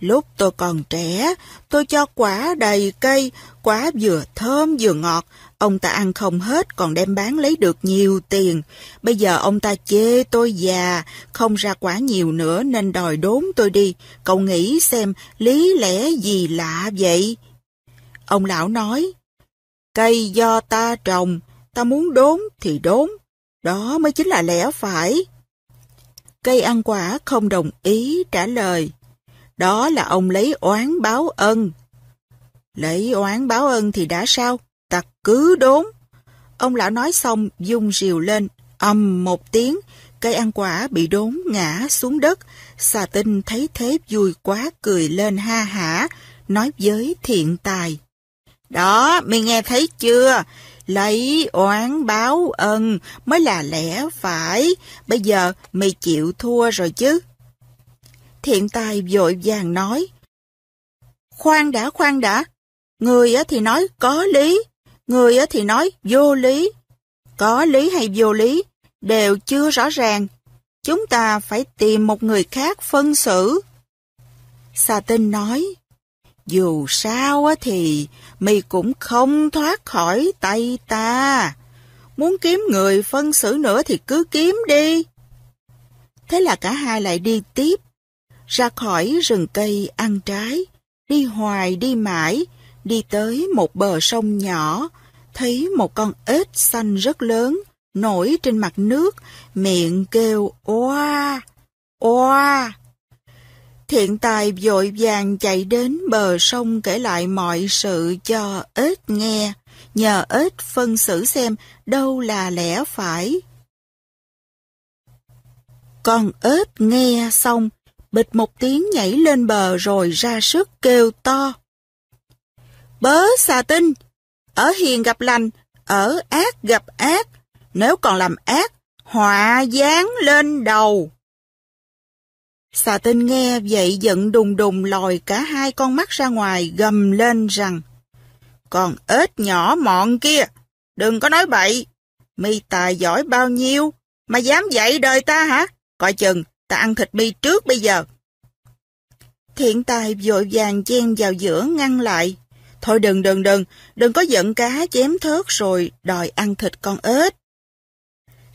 Speaker 1: lúc tôi còn trẻ, tôi cho quả đầy cây, quả vừa thơm vừa ngọt, Ông ta ăn không hết còn đem bán lấy được nhiều tiền. Bây giờ ông ta chê tôi già, không ra quả nhiều nữa nên đòi đốn tôi đi. Cậu nghĩ xem lý lẽ gì lạ vậy? Ông lão nói, cây do ta trồng, ta muốn đốn thì đốn. Đó mới chính là lẽ phải. Cây ăn quả không đồng ý trả lời. Đó là ông lấy oán báo ân. Lấy oán báo ân thì đã sao? ta cứ đốn. Ông lão nói xong, dung rìu lên, ầm một tiếng, cây ăn quả bị đốn ngã xuống đất. Xà tinh thấy thế vui quá cười lên ha hả, nói với thiện tài. Đó, mày nghe thấy chưa? Lấy oán báo ân mới là lẽ phải. Bây giờ mày chịu thua rồi chứ. Thiện tài vội vàng nói. Khoan đã, khoan đã. Người thì nói có lý, Người thì nói vô lý. Có lý hay vô lý, đều chưa rõ ràng. Chúng ta phải tìm một người khác phân xử. Sa tinh nói, dù sao thì mì cũng không thoát khỏi tay ta. Muốn kiếm người phân xử nữa thì cứ kiếm đi. Thế là cả hai lại đi tiếp, ra khỏi rừng cây ăn trái, đi hoài đi mãi, đi tới một bờ sông nhỏ, thấy một con ếch xanh rất lớn, nổi trên mặt nước, miệng kêu oa, oa. Thiện tài vội vàng chạy đến bờ sông kể lại mọi sự cho ếch nghe, nhờ ếch phân xử xem đâu là lẽ phải. Con ếch nghe xong, bịch một tiếng nhảy lên bờ rồi ra sức kêu to. Bớ xà tinh, ở hiền gặp lành, ở ác gặp ác, nếu còn làm ác, họa dán lên đầu. Xà tinh nghe vậy giận đùng đùng lòi cả hai con mắt ra ngoài gầm lên rằng Còn ếch nhỏ mọn kia, đừng có nói bậy, mi tài giỏi bao nhiêu mà dám dạy đời ta hả? Coi chừng, ta ăn thịt mi trước bây giờ. Thiện tài vội vàng chen vào giữa ngăn lại. Thôi đừng đừng đừng, đừng có giận cá chém thớt rồi đòi ăn thịt con ếch.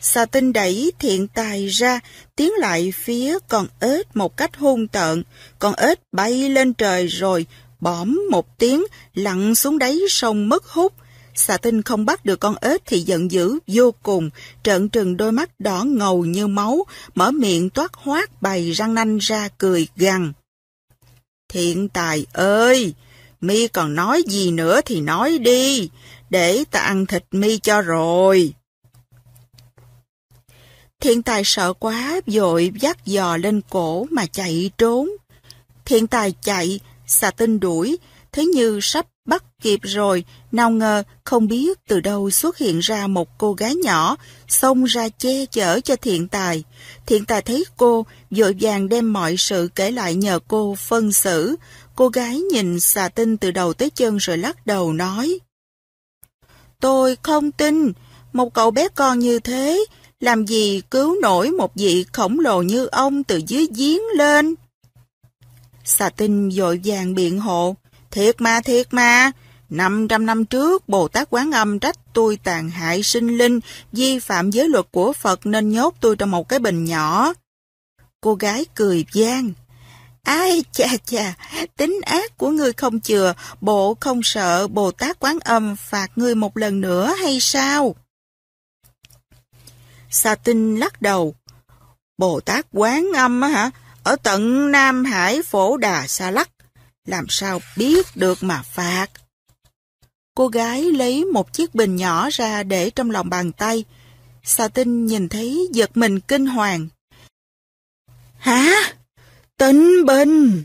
Speaker 1: Xà tinh đẩy thiện tài ra, tiến lại phía con ếch một cách hung tợn. Con ếch bay lên trời rồi, bõm một tiếng, lặn xuống đáy sông mất hút. Xà tinh không bắt được con ếch thì giận dữ vô cùng, trợn trừng đôi mắt đỏ ngầu như máu, mở miệng toát hoác bày răng nanh ra cười gằn. Thiện tài ơi! mi còn nói gì nữa thì nói đi, để ta ăn thịt mi cho rồi. Thiên tài sợ quá, vội dắt dò lên cổ mà chạy trốn. Thiên tài chạy, xà tinh đuổi, thế như sắp bắt kịp rồi, nào ngờ không biết từ đâu xuất hiện ra một cô gái nhỏ, xông ra che chở cho thiện tài. Thiện tài thấy cô, vội vàng đem mọi sự kể lại nhờ cô phân xử, Cô gái nhìn xà tinh từ đầu tới chân rồi lắc đầu nói. Tôi không tin, một cậu bé con như thế, làm gì cứu nổi một vị khổng lồ như ông từ dưới giếng lên. Xà tinh dội vàng biện hộ, thiệt mà thiệt mà, 500 năm trước Bồ Tát Quán Âm trách tôi tàn hại sinh linh, vi phạm giới luật của Phật nên nhốt tôi trong một cái bình nhỏ. Cô gái cười gian. Ai chà chà, tính ác của ngươi không chừa, bộ không sợ Bồ Tát Quán Âm phạt ngươi một lần nữa hay sao? Sa Tinh lắc đầu. Bồ Tát Quán Âm á hả? Ở tận Nam Hải Phổ Đà Sa Lắc. Làm sao biết được mà phạt? Cô gái lấy một chiếc bình nhỏ ra để trong lòng bàn tay. Sa Tinh nhìn thấy giật mình kinh hoàng. Hả? Tĩnh bình!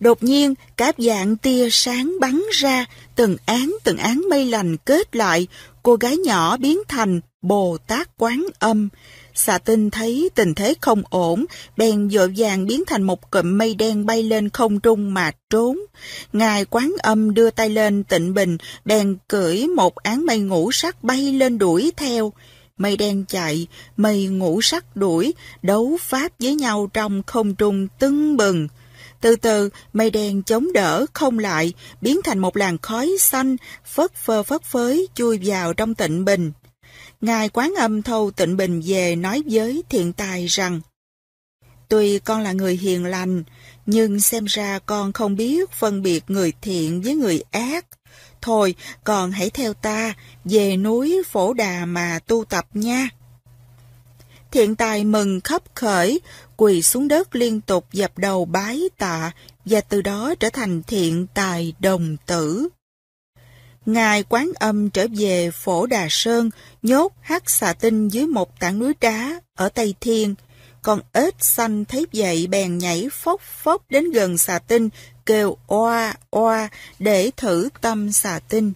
Speaker 1: Đột nhiên, cả dạng tia sáng bắn ra, từng án từng án mây lành kết lại, cô gái nhỏ biến thành Bồ Tát Quán Âm. Xà tinh thấy tình thế không ổn, bèn dội vàng biến thành một cụm mây đen bay lên không trung mà trốn. Ngài Quán Âm đưa tay lên tịnh bình, bèn cưỡi một án mây ngũ sắc bay lên đuổi theo mây đen chạy, mây ngũ sắc đuổi, đấu pháp với nhau trong không trung tưng bừng. Từ từ, mây đen chống đỡ, không lại, biến thành một làn khói xanh, phất phơ phất phới, chui vào trong tịnh bình. Ngài quán âm thâu tịnh bình về nói với thiện tài rằng Tuy con là người hiền lành, nhưng xem ra con không biết phân biệt người thiện với người ác thôi, còn hãy theo ta, về núi phổ đà mà tu tập nha. Thiện tài mừng khắp khởi, quỳ xuống đất liên tục dập đầu bái tạ và từ đó trở thành thiện tài đồng tử. Ngài quán âm trở về phổ Đà Sơn, nhốt hát xà tinh dưới một tảng núi đá ở Tây Thiên. Còn ếch xanh thấy vậy bèn nhảy phốc phốc đến gần xà tinh kêu oa oa để thử tâm xà tinh.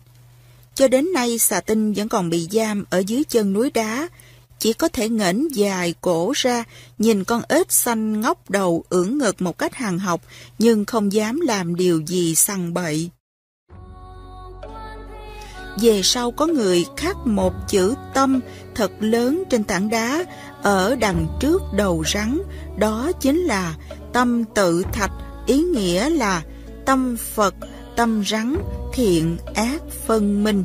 Speaker 1: Cho đến nay xà tinh vẫn còn bị giam ở dưới chân núi đá, chỉ có thể ngẩng dài cổ ra, nhìn con ếch xanh ngóc đầu ưỡn ngực một cách hàng học, nhưng không dám làm điều gì sằng bậy. Về sau có người khắc một chữ tâm thật lớn trên tảng đá ở đằng trước đầu rắn, đó chính là tâm tự thạch ý nghĩa là tâm Phật, tâm rắn, thiện ác phân minh.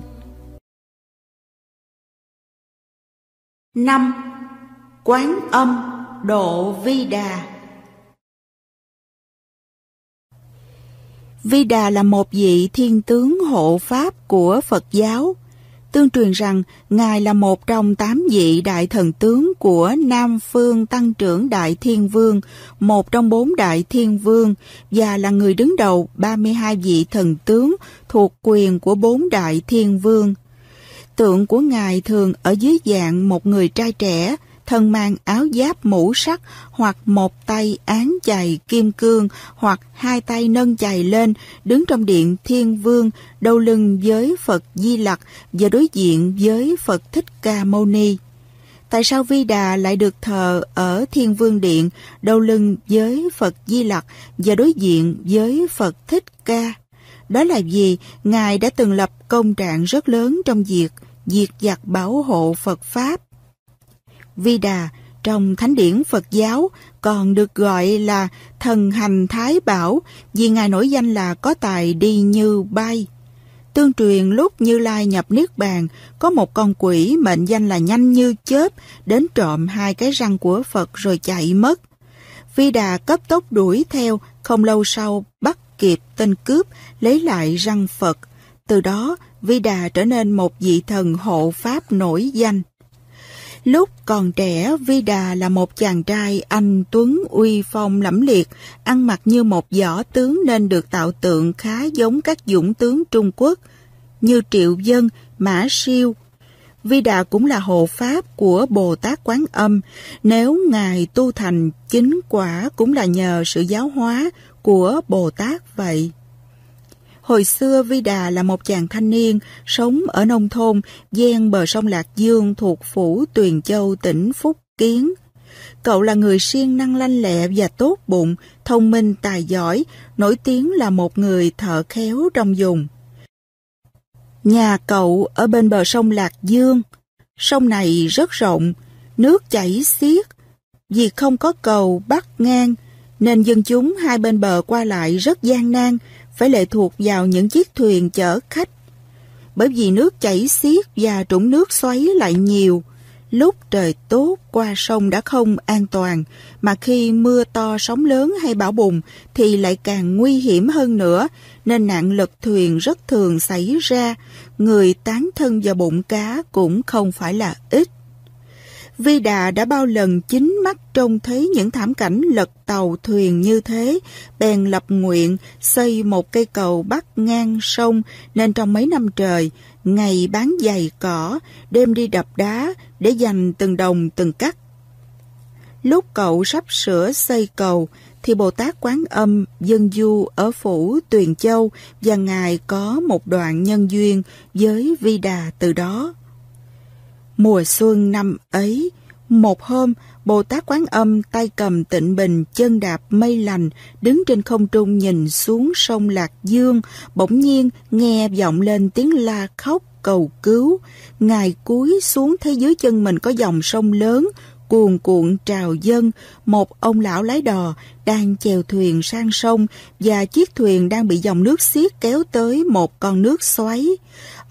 Speaker 1: 5. Quán âm độ vi đà Vi đà là một vị thiên tướng hộ pháp của Phật giáo tương truyền rằng Ngài là một trong tám vị đại thần tướng của Nam Phương Tăng trưởng Đại Thiên Vương, một trong bốn đại thiên vương và là người đứng đầu 32 vị thần tướng thuộc quyền của bốn đại thiên vương. Tượng của Ngài thường ở dưới dạng một người trai trẻ, thân mang áo giáp mũ sắt hoặc một tay án chày kim cương hoặc hai tay nâng chày lên, đứng trong điện thiên vương, đầu lưng với Phật Di Lặc và đối diện với Phật Thích Ca Mâu Ni. Tại sao Vi Đà lại được thờ ở Thiên Vương Điện, đầu lưng với Phật Di Lặc và đối diện với Phật Thích Ca? Đó là vì Ngài đã từng lập công trạng rất lớn trong việc diệt giặc bảo hộ Phật Pháp Vi Đà trong thánh điển Phật giáo còn được gọi là thần hành thái bảo vì ngài nổi danh là có tài đi như bay. Tương truyền lúc Như Lai nhập Niết Bàn, có một con quỷ mệnh danh là nhanh như chớp, đến trộm hai cái răng của Phật rồi chạy mất. Vi Đà cấp tốc đuổi theo, không lâu sau bắt kịp tên cướp, lấy lại răng Phật. Từ đó, Vi Đà trở nên một vị thần hộ Pháp nổi danh. Lúc còn trẻ, Vi Đà là một chàng trai anh Tuấn uy phong lẫm liệt, ăn mặc như một võ tướng nên được tạo tượng khá giống các dũng tướng Trung Quốc, như Triệu Dân, Mã Siêu. Vi Đà cũng là hộ pháp của Bồ Tát Quán Âm, nếu Ngài tu thành chính quả cũng là nhờ sự giáo hóa của Bồ Tát vậy. Hồi xưa Vi Đà là một chàng thanh niên sống ở nông thôn gian bờ sông Lạc Dương thuộc phủ Tuyền Châu tỉnh Phúc Kiến. Cậu là người siêng năng lanh lẹ và tốt bụng, thông minh tài giỏi, nổi tiếng là một người thợ khéo trong vùng. Nhà cậu ở bên bờ sông Lạc Dương. Sông này rất rộng, nước chảy xiết. Vì không có cầu bắc ngang, nên dân chúng hai bên bờ qua lại rất gian nan, phải lệ thuộc vào những chiếc thuyền chở khách. Bởi vì nước chảy xiết và trũng nước xoáy lại nhiều, lúc trời tốt qua sông đã không an toàn, mà khi mưa to sóng lớn hay bão bùng thì lại càng nguy hiểm hơn nữa, nên nạn lật thuyền rất thường xảy ra, người tán thân vào bụng cá cũng không phải là ít. Vi Đà đã bao lần chính mắt trông thấy những thảm cảnh lật tàu thuyền như thế, bèn lập nguyện xây một cây cầu bắc ngang sông nên trong mấy năm trời, ngày bán giày cỏ, đêm đi đập đá để dành từng đồng từng cắt. Lúc cậu sắp sửa xây cầu thì Bồ Tát Quán Âm dân du ở phủ Tuyền Châu và Ngài có một đoạn nhân duyên với Vi Đà từ đó. Mùa xuân năm ấy, một hôm, Bồ Tát Quán Âm tay cầm tịnh bình, chân đạp mây lành, đứng trên không trung nhìn xuống sông Lạc Dương, bỗng nhiên nghe vọng lên tiếng la khóc cầu cứu. Ngài cúi xuống thấy dưới chân mình có dòng sông lớn, cuồn cuộn trào dân, một ông lão lái đò đang chèo thuyền sang sông và chiếc thuyền đang bị dòng nước xiết kéo tới một con nước xoáy.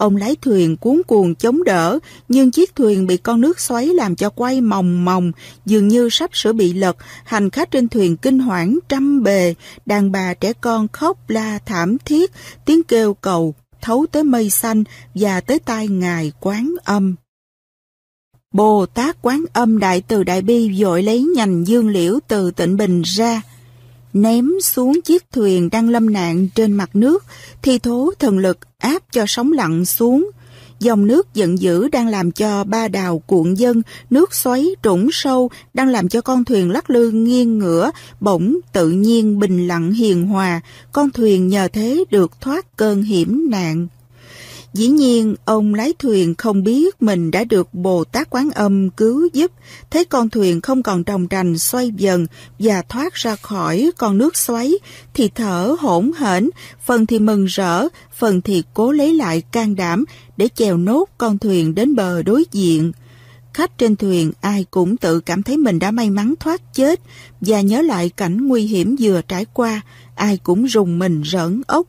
Speaker 1: Ông lái thuyền cuốn cuồng chống đỡ, nhưng chiếc thuyền bị con nước xoáy làm cho quay mòng mòng, dường như sắp sửa bị lật. Hành khách trên thuyền kinh hoảng trăm bề, đàn bà trẻ con khóc la thảm thiết, tiếng kêu cầu thấu tới mây xanh và tới tai ngài quán âm. Bồ Tát Quán Âm Đại Từ Đại Bi dội lấy nhành dương liễu từ tịnh bình ra, ném xuống chiếc thuyền đang lâm nạn trên mặt nước, thi thố thần lực áp cho sóng lặng xuống. Dòng nước giận dữ đang làm cho ba đào cuộn dân, nước xoáy trũng sâu đang làm cho con thuyền lắc lư nghiêng ngửa, bỗng tự nhiên bình lặng hiền hòa, con thuyền nhờ thế được thoát cơn hiểm nạn. Dĩ nhiên, ông lái thuyền không biết mình đã được Bồ Tát Quán Âm cứu giúp, thấy con thuyền không còn đồng rành xoay dần và thoát ra khỏi con nước xoáy, thì thở hổn hển, phần thì mừng rỡ, phần thì cố lấy lại can đảm để chèo nốt con thuyền đến bờ đối diện. Khách trên thuyền ai cũng tự cảm thấy mình đã may mắn thoát chết và nhớ lại cảnh nguy hiểm vừa trải qua, ai cũng rùng mình rỡn ốc.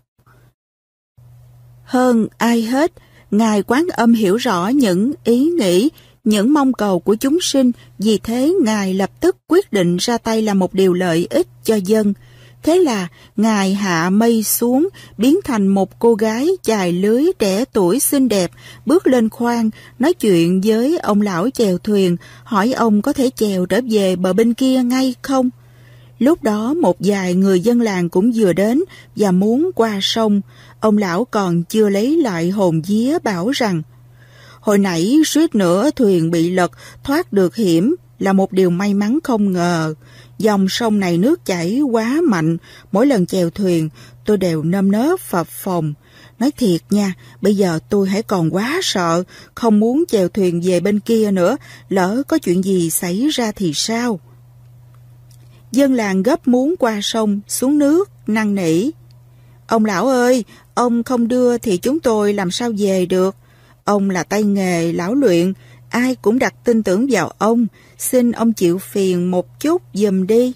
Speaker 1: Hơn ai hết, Ngài Quán Âm hiểu rõ những ý nghĩ, những mong cầu của chúng sinh, vì thế Ngài lập tức quyết định ra tay là một điều lợi ích cho dân. Thế là Ngài hạ mây xuống, biến thành một cô gái chài lưới trẻ tuổi xinh đẹp, bước lên khoang, nói chuyện với ông lão chèo thuyền, hỏi ông có thể chèo trở về bờ bên kia ngay không? Lúc đó một vài người dân làng cũng vừa đến và muốn qua sông. Ông lão còn chưa lấy lại hồn vía bảo rằng Hồi nãy suýt nữa thuyền bị lật, thoát được hiểm là một điều may mắn không ngờ. Dòng sông này nước chảy quá mạnh, mỗi lần chèo thuyền tôi đều nơm nớp phập phồng. Nói thiệt nha, bây giờ tôi hãy còn quá sợ, không muốn chèo thuyền về bên kia nữa, lỡ có chuyện gì xảy ra thì sao? Dân làng gấp muốn qua sông, xuống nước, năn nỉ. Ông lão ơi, Ông không đưa thì chúng tôi làm sao về được. Ông là tay nghề, lão luyện, ai cũng đặt tin tưởng vào ông, xin ông chịu phiền một chút dùm đi.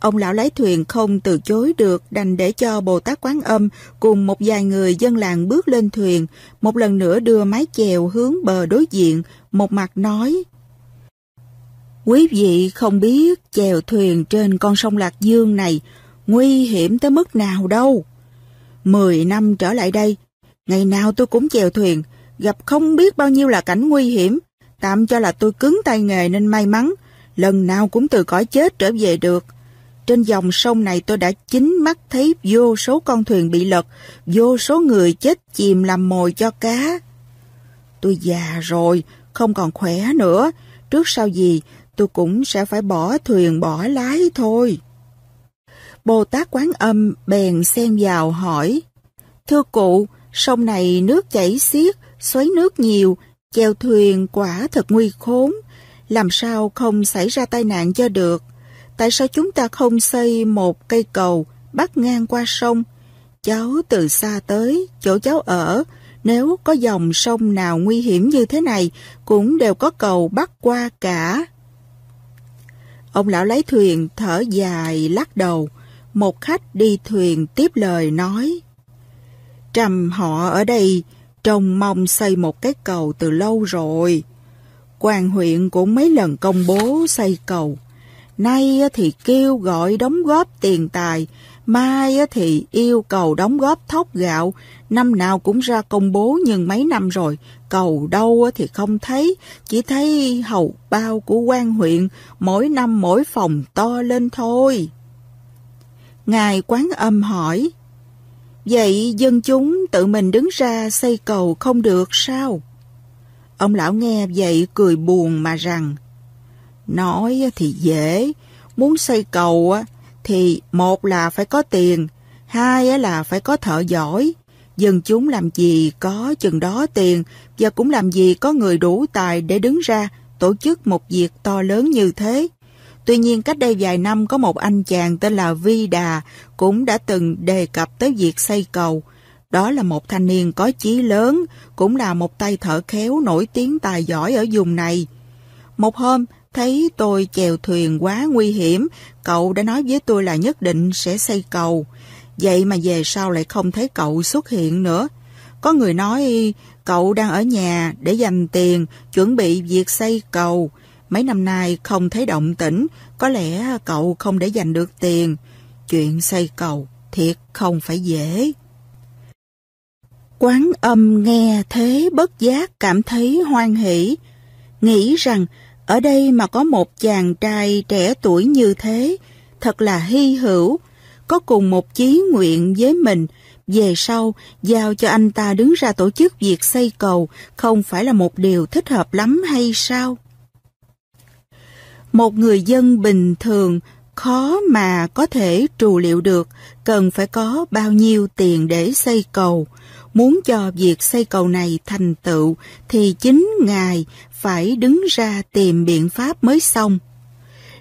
Speaker 1: Ông lão lái thuyền không từ chối được đành để cho Bồ Tát Quán Âm cùng một vài người dân làng bước lên thuyền, một lần nữa đưa mái chèo hướng bờ đối diện, một mặt nói. Quý vị không biết chèo thuyền trên con sông Lạc Dương này nguy hiểm tới mức nào đâu. Mười năm trở lại đây, ngày nào tôi cũng chèo thuyền, gặp không biết bao nhiêu là cảnh nguy hiểm, tạm cho là tôi cứng tay nghề nên may mắn, lần nào cũng từ cõi chết trở về được. Trên dòng sông này tôi đã chính mắt thấy vô số con thuyền bị lật, vô số người chết chìm làm mồi cho cá. Tôi già rồi, không còn khỏe nữa, trước sau gì tôi cũng sẽ phải bỏ thuyền bỏ lái thôi. Bồ Tát Quán Âm bèn xen vào hỏi, Thưa cụ, sông này nước chảy xiết, xoáy nước nhiều, chèo thuyền quả thật nguy khốn, làm sao không xảy ra tai nạn cho được? Tại sao chúng ta không xây một cây cầu bắt ngang qua sông? Cháu từ xa tới, chỗ cháu ở, nếu có dòng sông nào nguy hiểm như thế này cũng đều có cầu bắt qua cả. Ông lão lấy thuyền thở dài lắc đầu, một khách đi thuyền tiếp lời nói Trầm họ ở đây trông mong xây một cái cầu từ lâu rồi. quan huyện cũng mấy lần công bố xây cầu. Nay thì kêu gọi đóng góp tiền tài, mai thì yêu cầu đóng góp thóc gạo, năm nào cũng ra công bố nhưng mấy năm rồi, cầu đâu thì không thấy, chỉ thấy hầu bao của quan huyện mỗi năm mỗi phòng to lên thôi. Ngài quán âm hỏi, Vậy dân chúng tự mình đứng ra xây cầu không được sao? Ông lão nghe vậy cười buồn mà rằng, Nói thì dễ, muốn xây cầu thì một là phải có tiền, hai là phải có thợ giỏi. Dân chúng làm gì có chừng đó tiền và cũng làm gì có người đủ tài để đứng ra tổ chức một việc to lớn như thế. Tuy nhiên cách đây vài năm có một anh chàng tên là Vi Đà cũng đã từng đề cập tới việc xây cầu. Đó là một thanh niên có chí lớn, cũng là một tay thợ khéo nổi tiếng tài giỏi ở vùng này. Một hôm, thấy tôi chèo thuyền quá nguy hiểm, cậu đã nói với tôi là nhất định sẽ xây cầu. Vậy mà về sau lại không thấy cậu xuất hiện nữa. Có người nói cậu đang ở nhà để dành tiền, chuẩn bị việc xây cầu. Mấy năm nay không thấy động tĩnh, có lẽ cậu không để dành được tiền. Chuyện xây cầu thiệt không phải dễ. Quán âm nghe thế bất giác cảm thấy hoan hỷ, nghĩ rằng ở đây mà có một chàng trai trẻ tuổi như thế, thật là hy hữu, có cùng một chí nguyện với mình, về sau giao cho anh ta đứng ra tổ chức việc xây cầu không phải là một điều thích hợp lắm hay sao? một người dân bình thường khó mà có thể trù liệu được cần phải có bao nhiêu tiền để xây cầu. Muốn cho việc xây cầu này thành tựu thì chính Ngài phải đứng ra tìm biện pháp mới xong.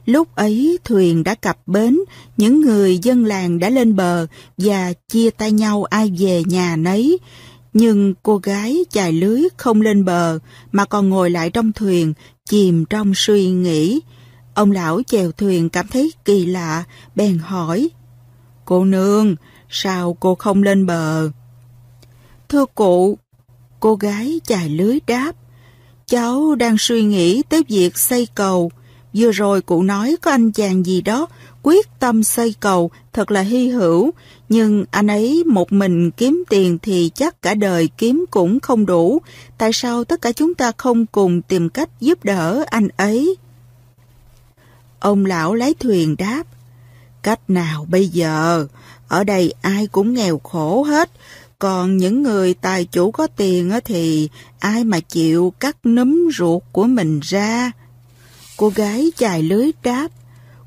Speaker 1: Lúc ấy thuyền đã cập bến, những người dân làng đã lên bờ và chia tay nhau ai về nhà nấy. Nhưng cô gái chài lưới không lên bờ mà còn ngồi lại trong thuyền, chìm trong suy nghĩ. Ông lão chèo thuyền cảm thấy kỳ lạ, bèn hỏi. Cô nương, sao cô không lên bờ? Thưa cụ, cô gái chài lưới đáp. Cháu đang suy nghĩ tới việc xây cầu. Vừa rồi cụ nói có anh chàng gì đó quyết tâm xây cầu thật là hy hữu, nhưng anh ấy một mình kiếm tiền thì chắc cả đời kiếm cũng không đủ. Tại sao tất cả chúng ta không cùng tìm cách giúp đỡ anh ấy? Ông lão lái thuyền đáp, cách nào bây giờ? Ở đây ai cũng nghèo khổ hết, còn những người tài chủ có tiền thì ai mà chịu cắt nấm ruột của mình ra? Cô gái chài lưới đáp,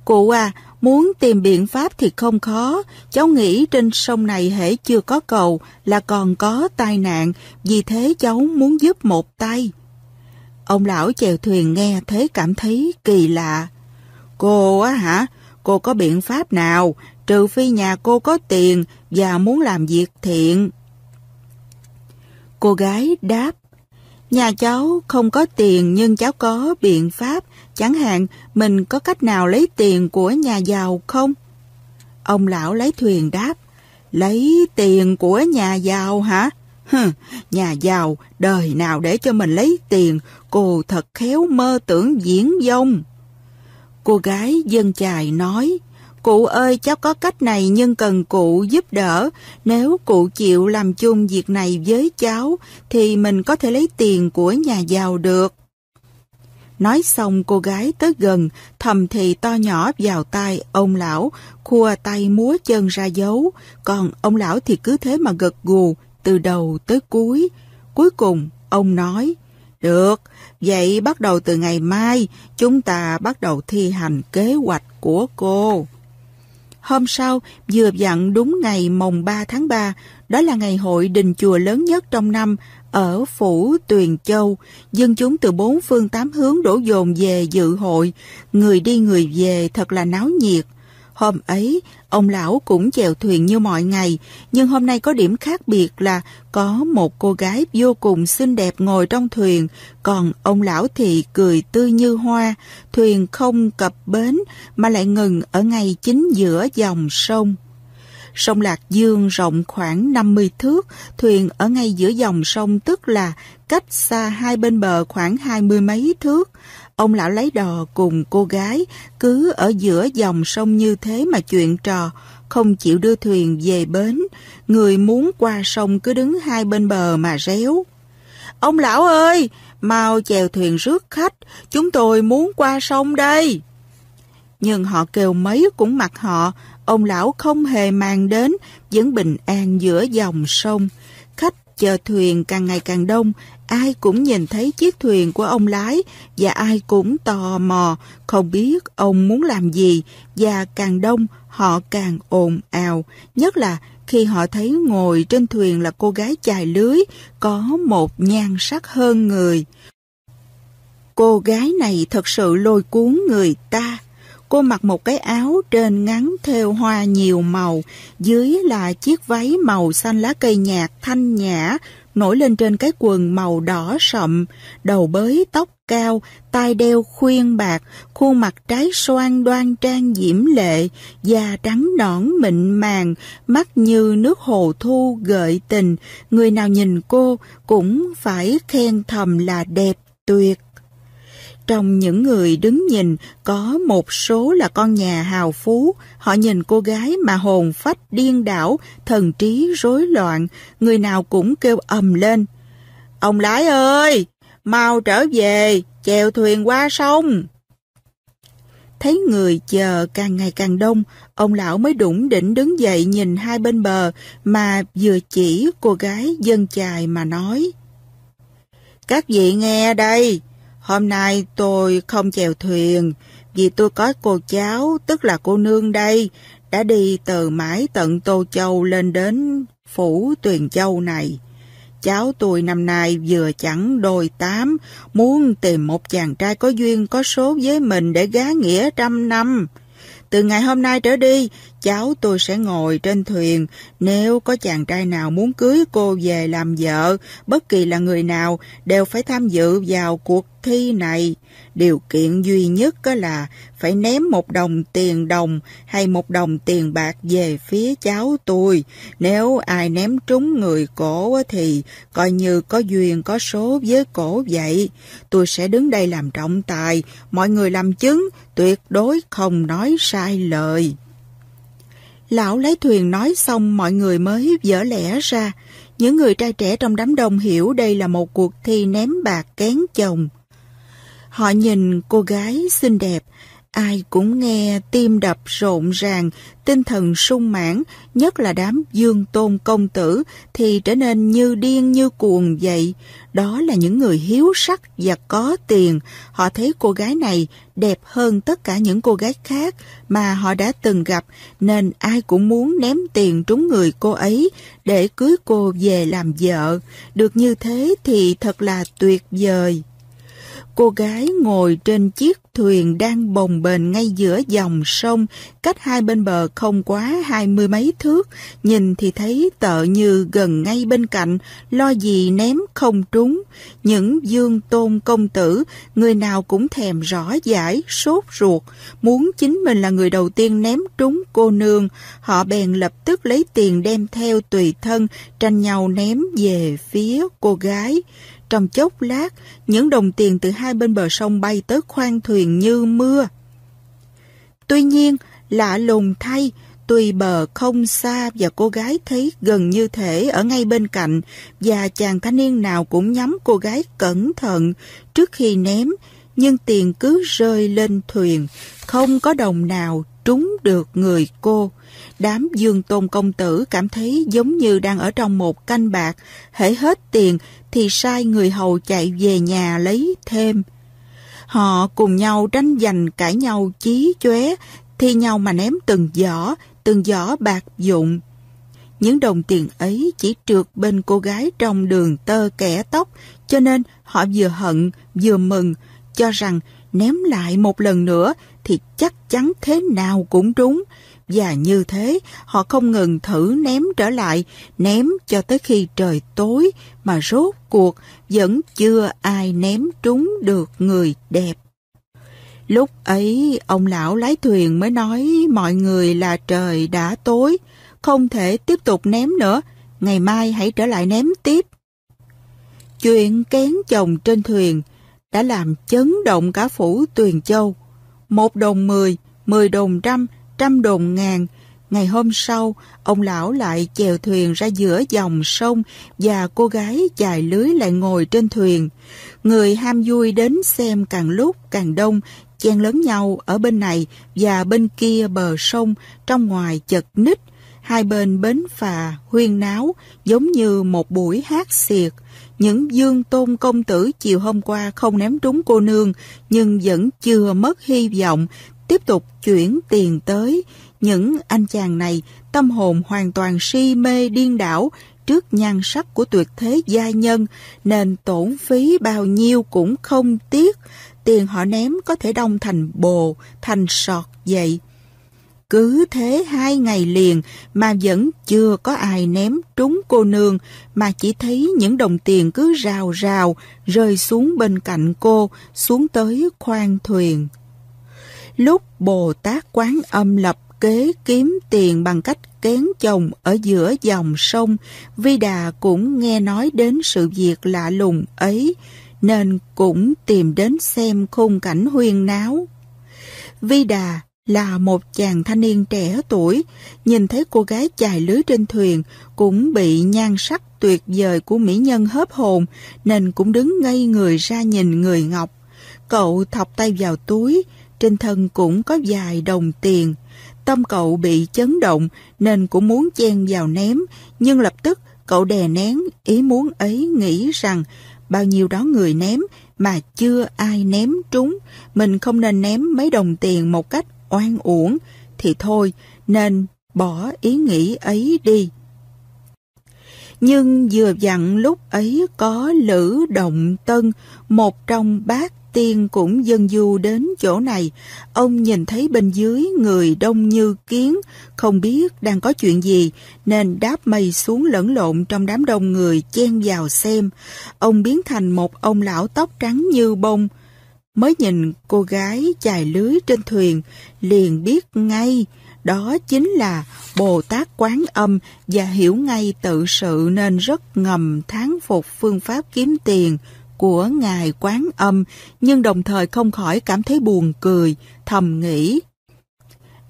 Speaker 1: Cụ à, muốn tìm biện pháp thì không khó. Cháu nghĩ trên sông này hễ chưa có cầu là còn có tai nạn, vì thế cháu muốn giúp một tay. Ông lão chèo thuyền nghe thế cảm thấy kỳ lạ. Cô á hả? Cô có biện pháp nào? Trừ phi nhà cô có tiền và muốn làm việc thiện. Cô gái đáp. Nhà cháu không có tiền nhưng cháu có biện pháp. Chẳng hạn mình có cách nào lấy tiền của nhà giàu không? Ông lão lấy thuyền đáp. Lấy tiền của nhà giàu hả? Hừ, nhà giàu, đời nào để cho mình lấy tiền, cô thật khéo mơ tưởng diễn dông. Cô gái dân chài nói, Cụ ơi cháu có cách này nhưng cần cụ giúp đỡ. Nếu cụ chịu làm chung việc này với cháu thì mình có thể lấy tiền của nhà giàu được. Nói xong cô gái tới gần, thầm thì to nhỏ vào tay ông lão, khua tay múa chân ra dấu, còn ông lão thì cứ thế mà gật gù, từ đầu tới cuối. Cuối cùng, ông nói, được, Vậy bắt đầu từ ngày mai, chúng ta bắt đầu thi hành kế hoạch của cô. Hôm sau, vừa dặn đúng ngày mồng 3 tháng 3, đó là ngày hội đình chùa lớn nhất trong năm ở Phủ Tuyền Châu. Dân chúng từ bốn phương tám hướng đổ dồn về dự hội, người đi người về thật là náo nhiệt. Hôm ấy, ông lão cũng chèo thuyền như mọi ngày, nhưng hôm nay có điểm khác biệt là có một cô gái vô cùng xinh đẹp ngồi trong thuyền, còn ông lão thì cười tươi như hoa, thuyền không cập bến mà lại ngừng ở ngay chính giữa dòng sông. Sông Lạc Dương rộng khoảng 50 thước, thuyền ở ngay giữa dòng sông tức là cách xa hai bên bờ khoảng hai mươi mấy thước. Ông lão lấy đò cùng cô gái cứ ở giữa dòng sông như thế mà chuyện trò, không chịu đưa thuyền về bến. Người muốn qua sông cứ đứng hai bên bờ mà réo. Ông lão ơi, mau chèo thuyền rước khách, chúng tôi muốn qua sông đây. Nhưng họ kêu mấy cũng mặc họ, ông lão không hề mang đến, vẫn bình an giữa dòng sông. Khách chờ thuyền càng ngày càng đông, Ai cũng nhìn thấy chiếc thuyền của ông lái và ai cũng tò mò, không biết ông muốn làm gì và càng đông họ càng ồn ào, nhất là khi họ thấy ngồi trên thuyền là cô gái chài lưới có một nhan sắc hơn người. Cô gái này thật sự lôi cuốn người ta. Cô mặc một cái áo trên ngắn thêu hoa nhiều màu, dưới là chiếc váy màu xanh lá cây nhạt thanh nhã, nổi lên trên cái quần màu đỏ sậm, đầu bới tóc cao, tai đeo khuyên bạc, khuôn mặt trái xoan đoan trang diễm lệ, da trắng nõn mịn màng, mắt như nước hồ thu gợi tình, người nào nhìn cô cũng phải khen thầm là đẹp tuyệt. Trong những người đứng nhìn, có một số là con nhà hào phú. Họ nhìn cô gái mà hồn phách điên đảo, thần trí rối loạn. Người nào cũng kêu ầm lên. Ông lái ơi, mau trở về, chèo thuyền qua sông. Thấy người chờ càng ngày càng đông, ông lão mới đủng đỉnh đứng dậy nhìn hai bên bờ mà vừa chỉ cô gái dân chài mà nói. Các vị nghe đây, Hôm nay tôi không chèo thuyền, vì tôi có cô cháu, tức là cô nương đây, đã đi từ mãi tận Tô Châu lên đến Phủ Tuyền Châu này. Cháu tôi năm nay vừa chẳng đôi tám, muốn tìm một chàng trai có duyên có số với mình để gá nghĩa trăm năm. Từ ngày hôm nay trở đi, cháu tôi sẽ ngồi trên thuyền nếu có chàng trai nào muốn cưới cô về làm vợ bất kỳ là người nào đều phải tham dự vào cuộc thi này điều kiện duy nhất có là phải ném một đồng tiền đồng hay một đồng tiền bạc về phía cháu tôi nếu ai ném trúng người cổ thì coi như có duyên có số với cổ vậy tôi sẽ đứng đây làm trọng tài mọi người làm chứng tuyệt đối không nói sai lời Lão lấy thuyền nói xong mọi người mới dở lẽ ra. Những người trai trẻ trong đám đông hiểu đây là một cuộc thi ném bạc kén chồng. Họ nhìn cô gái xinh đẹp, Ai cũng nghe tim đập rộn ràng, tinh thần sung mãn, nhất là đám dương tôn công tử thì trở nên như điên như cuồng vậy. Đó là những người hiếu sắc và có tiền. Họ thấy cô gái này đẹp hơn tất cả những cô gái khác mà họ đã từng gặp nên ai cũng muốn ném tiền trúng người cô ấy để cưới cô về làm vợ. Được như thế thì thật là tuyệt vời. Cô gái ngồi trên chiếc thuyền đang bồng bềnh ngay giữa dòng sông, cách hai bên bờ không quá hai mươi mấy thước, nhìn thì thấy tợ như gần ngay bên cạnh, lo gì ném không trúng. Những dương tôn công tử, người nào cũng thèm rõ giải, sốt ruột, muốn chính mình là người đầu tiên ném trúng cô nương, họ bèn lập tức lấy tiền đem theo tùy thân, tranh nhau ném về phía cô gái. Trong chốc lát, những đồng tiền từ hai bên bờ sông bay tới khoang thuyền như mưa. Tuy nhiên, lạ lùng thay, tùy bờ không xa và cô gái thấy gần như thể ở ngay bên cạnh và chàng thanh niên nào cũng nhắm cô gái cẩn thận trước khi ném, nhưng tiền cứ rơi lên thuyền, không có đồng nào trúng được người cô đám dương tôn công tử cảm thấy giống như đang ở trong một canh bạc, hễ hết tiền thì sai người hầu chạy về nhà lấy thêm. Họ cùng nhau tranh giành cãi nhau chí chóe, thi nhau mà ném từng giỏ, từng giỏ bạc dụng. Những đồng tiền ấy chỉ trượt bên cô gái trong đường tơ kẻ tóc, cho nên họ vừa hận vừa mừng, cho rằng ném lại một lần nữa thì chắc chắn thế nào cũng trúng, và như thế, họ không ngừng thử ném trở lại, ném cho tới khi trời tối mà rốt cuộc vẫn chưa ai ném trúng được người đẹp. Lúc ấy, ông lão lái thuyền mới nói mọi người là trời đã tối, không thể tiếp tục ném nữa, ngày mai hãy trở lại ném tiếp. Chuyện kén chồng trên thuyền đã làm chấn động cả phủ Tuyền Châu. Một đồng mười, mười đồng trăm trăm đồn ngàn. Ngày hôm sau, ông lão lại chèo thuyền ra giữa dòng sông và cô gái chài lưới lại ngồi trên thuyền. Người ham vui đến xem càng lúc càng đông, chen lớn nhau ở bên này và bên kia bờ sông, trong ngoài chật ních. Hai bên bến phà huyên náo giống như một buổi hát xiệt. Những dương tôn công tử chiều hôm qua không ném trúng cô nương nhưng vẫn chưa mất hy vọng tiếp tục chuyển tiền tới. Những anh chàng này tâm hồn hoàn toàn si mê điên đảo trước nhan sắc của tuyệt thế gia nhân nên tổn phí bao nhiêu cũng không tiếc. Tiền họ ném có thể đông thành bồ, thành sọt vậy. Cứ thế hai ngày liền mà vẫn chưa có ai ném trúng cô nương mà chỉ thấy những đồng tiền cứ rào rào rơi xuống bên cạnh cô xuống tới khoang thuyền lúc Bồ Tát Quán Âm lập kế kiếm tiền bằng cách kén chồng ở giữa dòng sông, Vi Đà cũng nghe nói đến sự việc lạ lùng ấy, nên cũng tìm đến xem khung cảnh huyên náo. Vi Đà là một chàng thanh niên trẻ tuổi, nhìn thấy cô gái chài lưới trên thuyền cũng bị nhan sắc tuyệt vời của mỹ nhân hớp hồn nên cũng đứng ngây người ra nhìn người ngọc. Cậu thọc tay vào túi, trên thân cũng có vài đồng tiền. Tâm cậu bị chấn động nên cũng muốn chen vào ném, nhưng lập tức cậu đè nén ý muốn ấy nghĩ rằng bao nhiêu đó người ném mà chưa ai ném trúng, mình không nên ném mấy đồng tiền một cách oan uổng thì thôi nên bỏ ý nghĩ ấy đi. Nhưng vừa dặn lúc ấy có Lữ Động Tân, một trong bác tiên cũng dân du đến chỗ này, ông nhìn thấy bên dưới người đông như kiến, không biết đang có chuyện gì, nên đáp mây xuống lẫn lộn trong đám đông người chen vào xem. Ông biến thành một ông lão tóc trắng như bông. Mới nhìn cô gái chài lưới trên thuyền, liền biết ngay, đó chính là Bồ Tát Quán Âm và hiểu ngay tự sự nên rất ngầm tháng phục phương pháp kiếm tiền của Ngài Quán Âm, nhưng đồng thời không khỏi cảm thấy buồn cười, thầm nghĩ.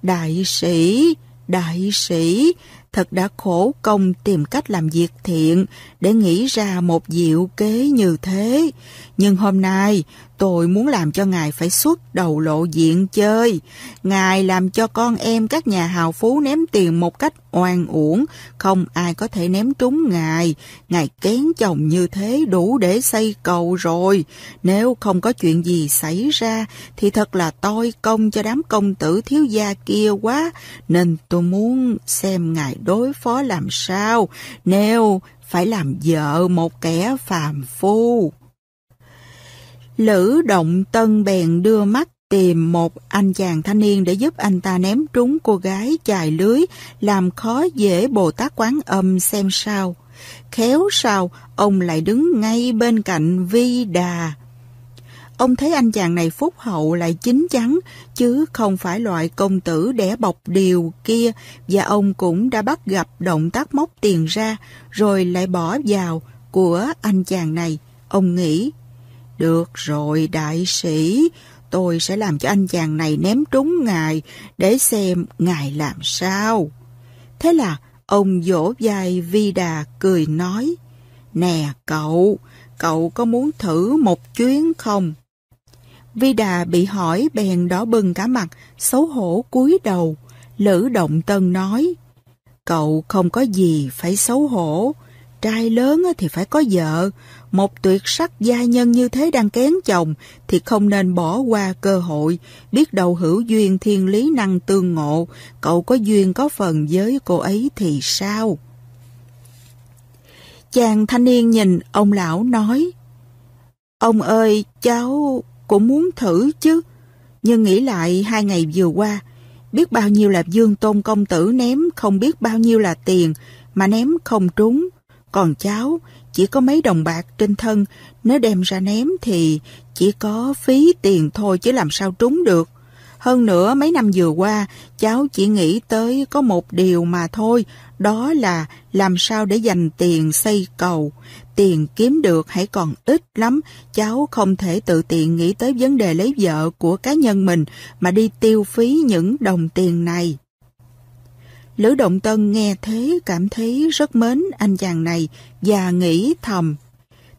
Speaker 1: Đại sĩ, đại sĩ, thật đã khổ công tìm cách làm việc thiện để nghĩ ra một diệu kế như thế. Nhưng hôm nay Tôi muốn làm cho ngài phải suốt đầu lộ diện chơi. Ngài làm cho con em các nhà hào phú ném tiền một cách oan uổng, không ai có thể ném trúng ngài. Ngài kén chồng như thế đủ để xây cầu rồi. Nếu không có chuyện gì xảy ra thì thật là tôi công cho đám công tử thiếu gia kia quá, nên tôi muốn xem ngài đối phó làm sao nếu phải làm vợ một kẻ phàm phu. Lữ Động Tân bèn đưa mắt tìm một anh chàng thanh niên để giúp anh ta ném trúng cô gái chài lưới, làm khó dễ Bồ Tát Quán Âm xem sao. Khéo sao, ông lại đứng ngay bên cạnh Vi Đà. Ông thấy anh chàng này phúc hậu lại chính chắn, chứ không phải loại công tử đẻ bọc điều kia, và ông cũng đã bắt gặp động tác móc tiền ra, rồi lại bỏ vào của anh chàng này. Ông nghĩ được rồi đại sĩ, tôi sẽ làm cho anh chàng này ném trúng ngài để xem ngài làm sao. Thế là ông vỗ vai Vi Đà cười nói, Nè cậu, cậu có muốn thử một chuyến không? Vi Đà bị hỏi bèn đỏ bừng cả mặt, xấu hổ cúi đầu. Lữ Động Tân nói, Cậu không có gì phải xấu hổ, trai lớn thì phải có vợ, một tuyệt sắc gia nhân như thế đang kén chồng thì không nên bỏ qua cơ hội, biết đầu hữu duyên thiên lý năng tương ngộ, cậu có duyên có phần với cô ấy thì sao? Chàng thanh niên nhìn ông lão nói, Ông ơi, cháu cũng muốn thử chứ, nhưng nghĩ lại hai ngày vừa qua, biết bao nhiêu là dương tôn công tử ném không biết bao nhiêu là tiền mà ném không trúng, còn cháu chỉ có mấy đồng bạc trên thân, nếu đem ra ném thì chỉ có phí tiền thôi chứ làm sao trúng được. Hơn nữa mấy năm vừa qua, cháu chỉ nghĩ tới có một điều mà thôi, đó là làm sao để dành tiền xây cầu. Tiền kiếm được hãy còn ít lắm, cháu không thể tự tiện nghĩ tới vấn đề lấy vợ của cá nhân mình mà đi tiêu phí những đồng tiền này. Lữ Động Tân nghe thế cảm thấy rất mến anh chàng này và nghĩ thầm.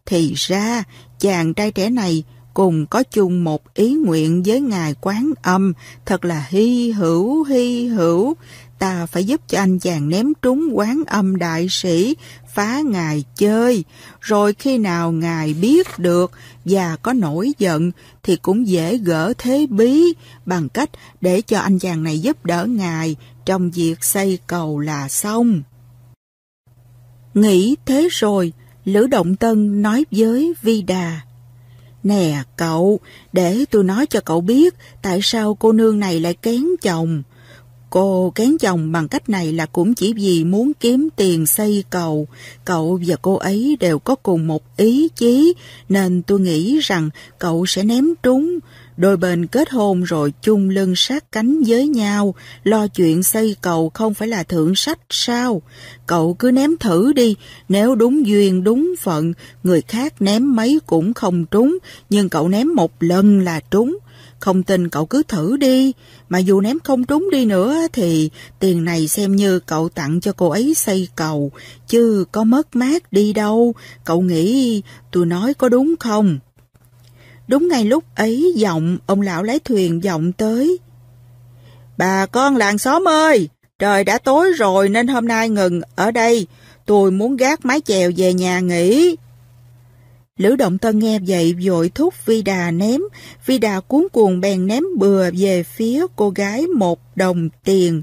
Speaker 1: Thì ra, chàng trai trẻ này cùng có chung một ý nguyện với ngài quán âm, thật là hy hữu, hy hữu. Ta phải giúp cho anh chàng ném trúng quán âm đại sĩ, phá ngài chơi. Rồi khi nào ngài biết được và có nổi giận thì cũng dễ gỡ thế bí bằng cách để cho anh chàng này giúp đỡ ngài trong việc xây cầu là xong. Nghĩ thế rồi, Lữ Động Tân nói với Vi Đà. Nè cậu, để tôi nói cho cậu biết tại sao cô nương này lại kén chồng. Cô kén chồng bằng cách này là cũng chỉ vì muốn kiếm tiền xây cầu. Cậu và cô ấy đều có cùng một ý chí, nên tôi nghĩ rằng cậu sẽ ném trúng. Đôi bên kết hôn rồi chung lưng sát cánh với nhau, lo chuyện xây cầu không phải là thượng sách sao? Cậu cứ ném thử đi, nếu đúng duyên đúng phận, người khác ném mấy cũng không trúng, nhưng cậu ném một lần là trúng. Không tin cậu cứ thử đi, mà dù ném không trúng đi nữa thì tiền này xem như cậu tặng cho cô ấy xây cầu, chứ có mất mát đi đâu, cậu nghĩ tôi nói có đúng không? Đúng ngay lúc ấy giọng ông lão lái thuyền giọng tới. Bà con làng xóm ơi, trời đã tối rồi nên hôm nay ngừng ở đây. Tôi muốn gác mái chèo về nhà nghỉ. Lữ Động Tân nghe vậy vội thúc Vi Đà ném. Vi Đà cuốn cuồng bèn ném bừa về phía cô gái một đồng tiền.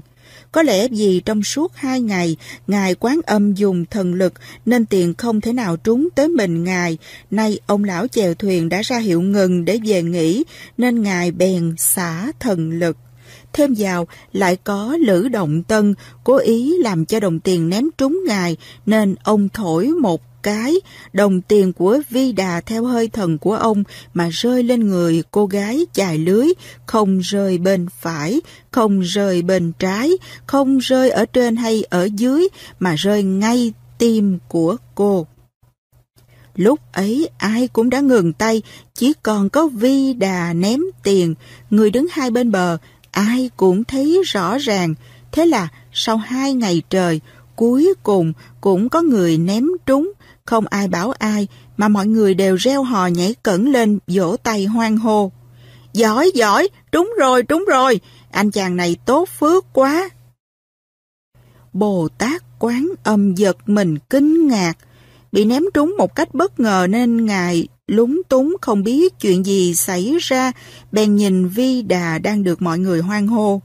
Speaker 1: Có lẽ vì trong suốt hai ngày, Ngài quán âm dùng thần lực nên tiền không thể nào trúng tới mình Ngài. Nay ông lão chèo thuyền đã ra hiệu ngừng để về nghỉ nên Ngài bèn xả thần lực. Thêm vào lại có Lữ Động Tân cố ý làm cho đồng tiền ném trúng ngài nên ông thổi một cái, đồng tiền của Vi Đà theo hơi thần của ông mà rơi lên người cô gái chài lưới, không rơi bên phải, không rơi bên trái, không rơi ở trên hay ở dưới, mà rơi ngay tim của cô. Lúc ấy ai cũng đã ngừng tay, chỉ còn có Vi Đà ném tiền, người đứng hai bên bờ, ai cũng thấy rõ ràng. Thế là sau hai ngày trời, cuối cùng cũng có người ném trúng, không ai bảo ai mà mọi người đều reo hò nhảy cẩn lên vỗ tay hoang hô. Giỏi, giỏi, đúng rồi, đúng rồi, anh chàng này tốt phước quá. Bồ Tát quán âm giật mình kinh ngạc, bị ném trúng một cách bất ngờ nên ngài lúng túng không biết chuyện gì xảy ra, bèn nhìn Vi Đà đang được mọi người hoan hô.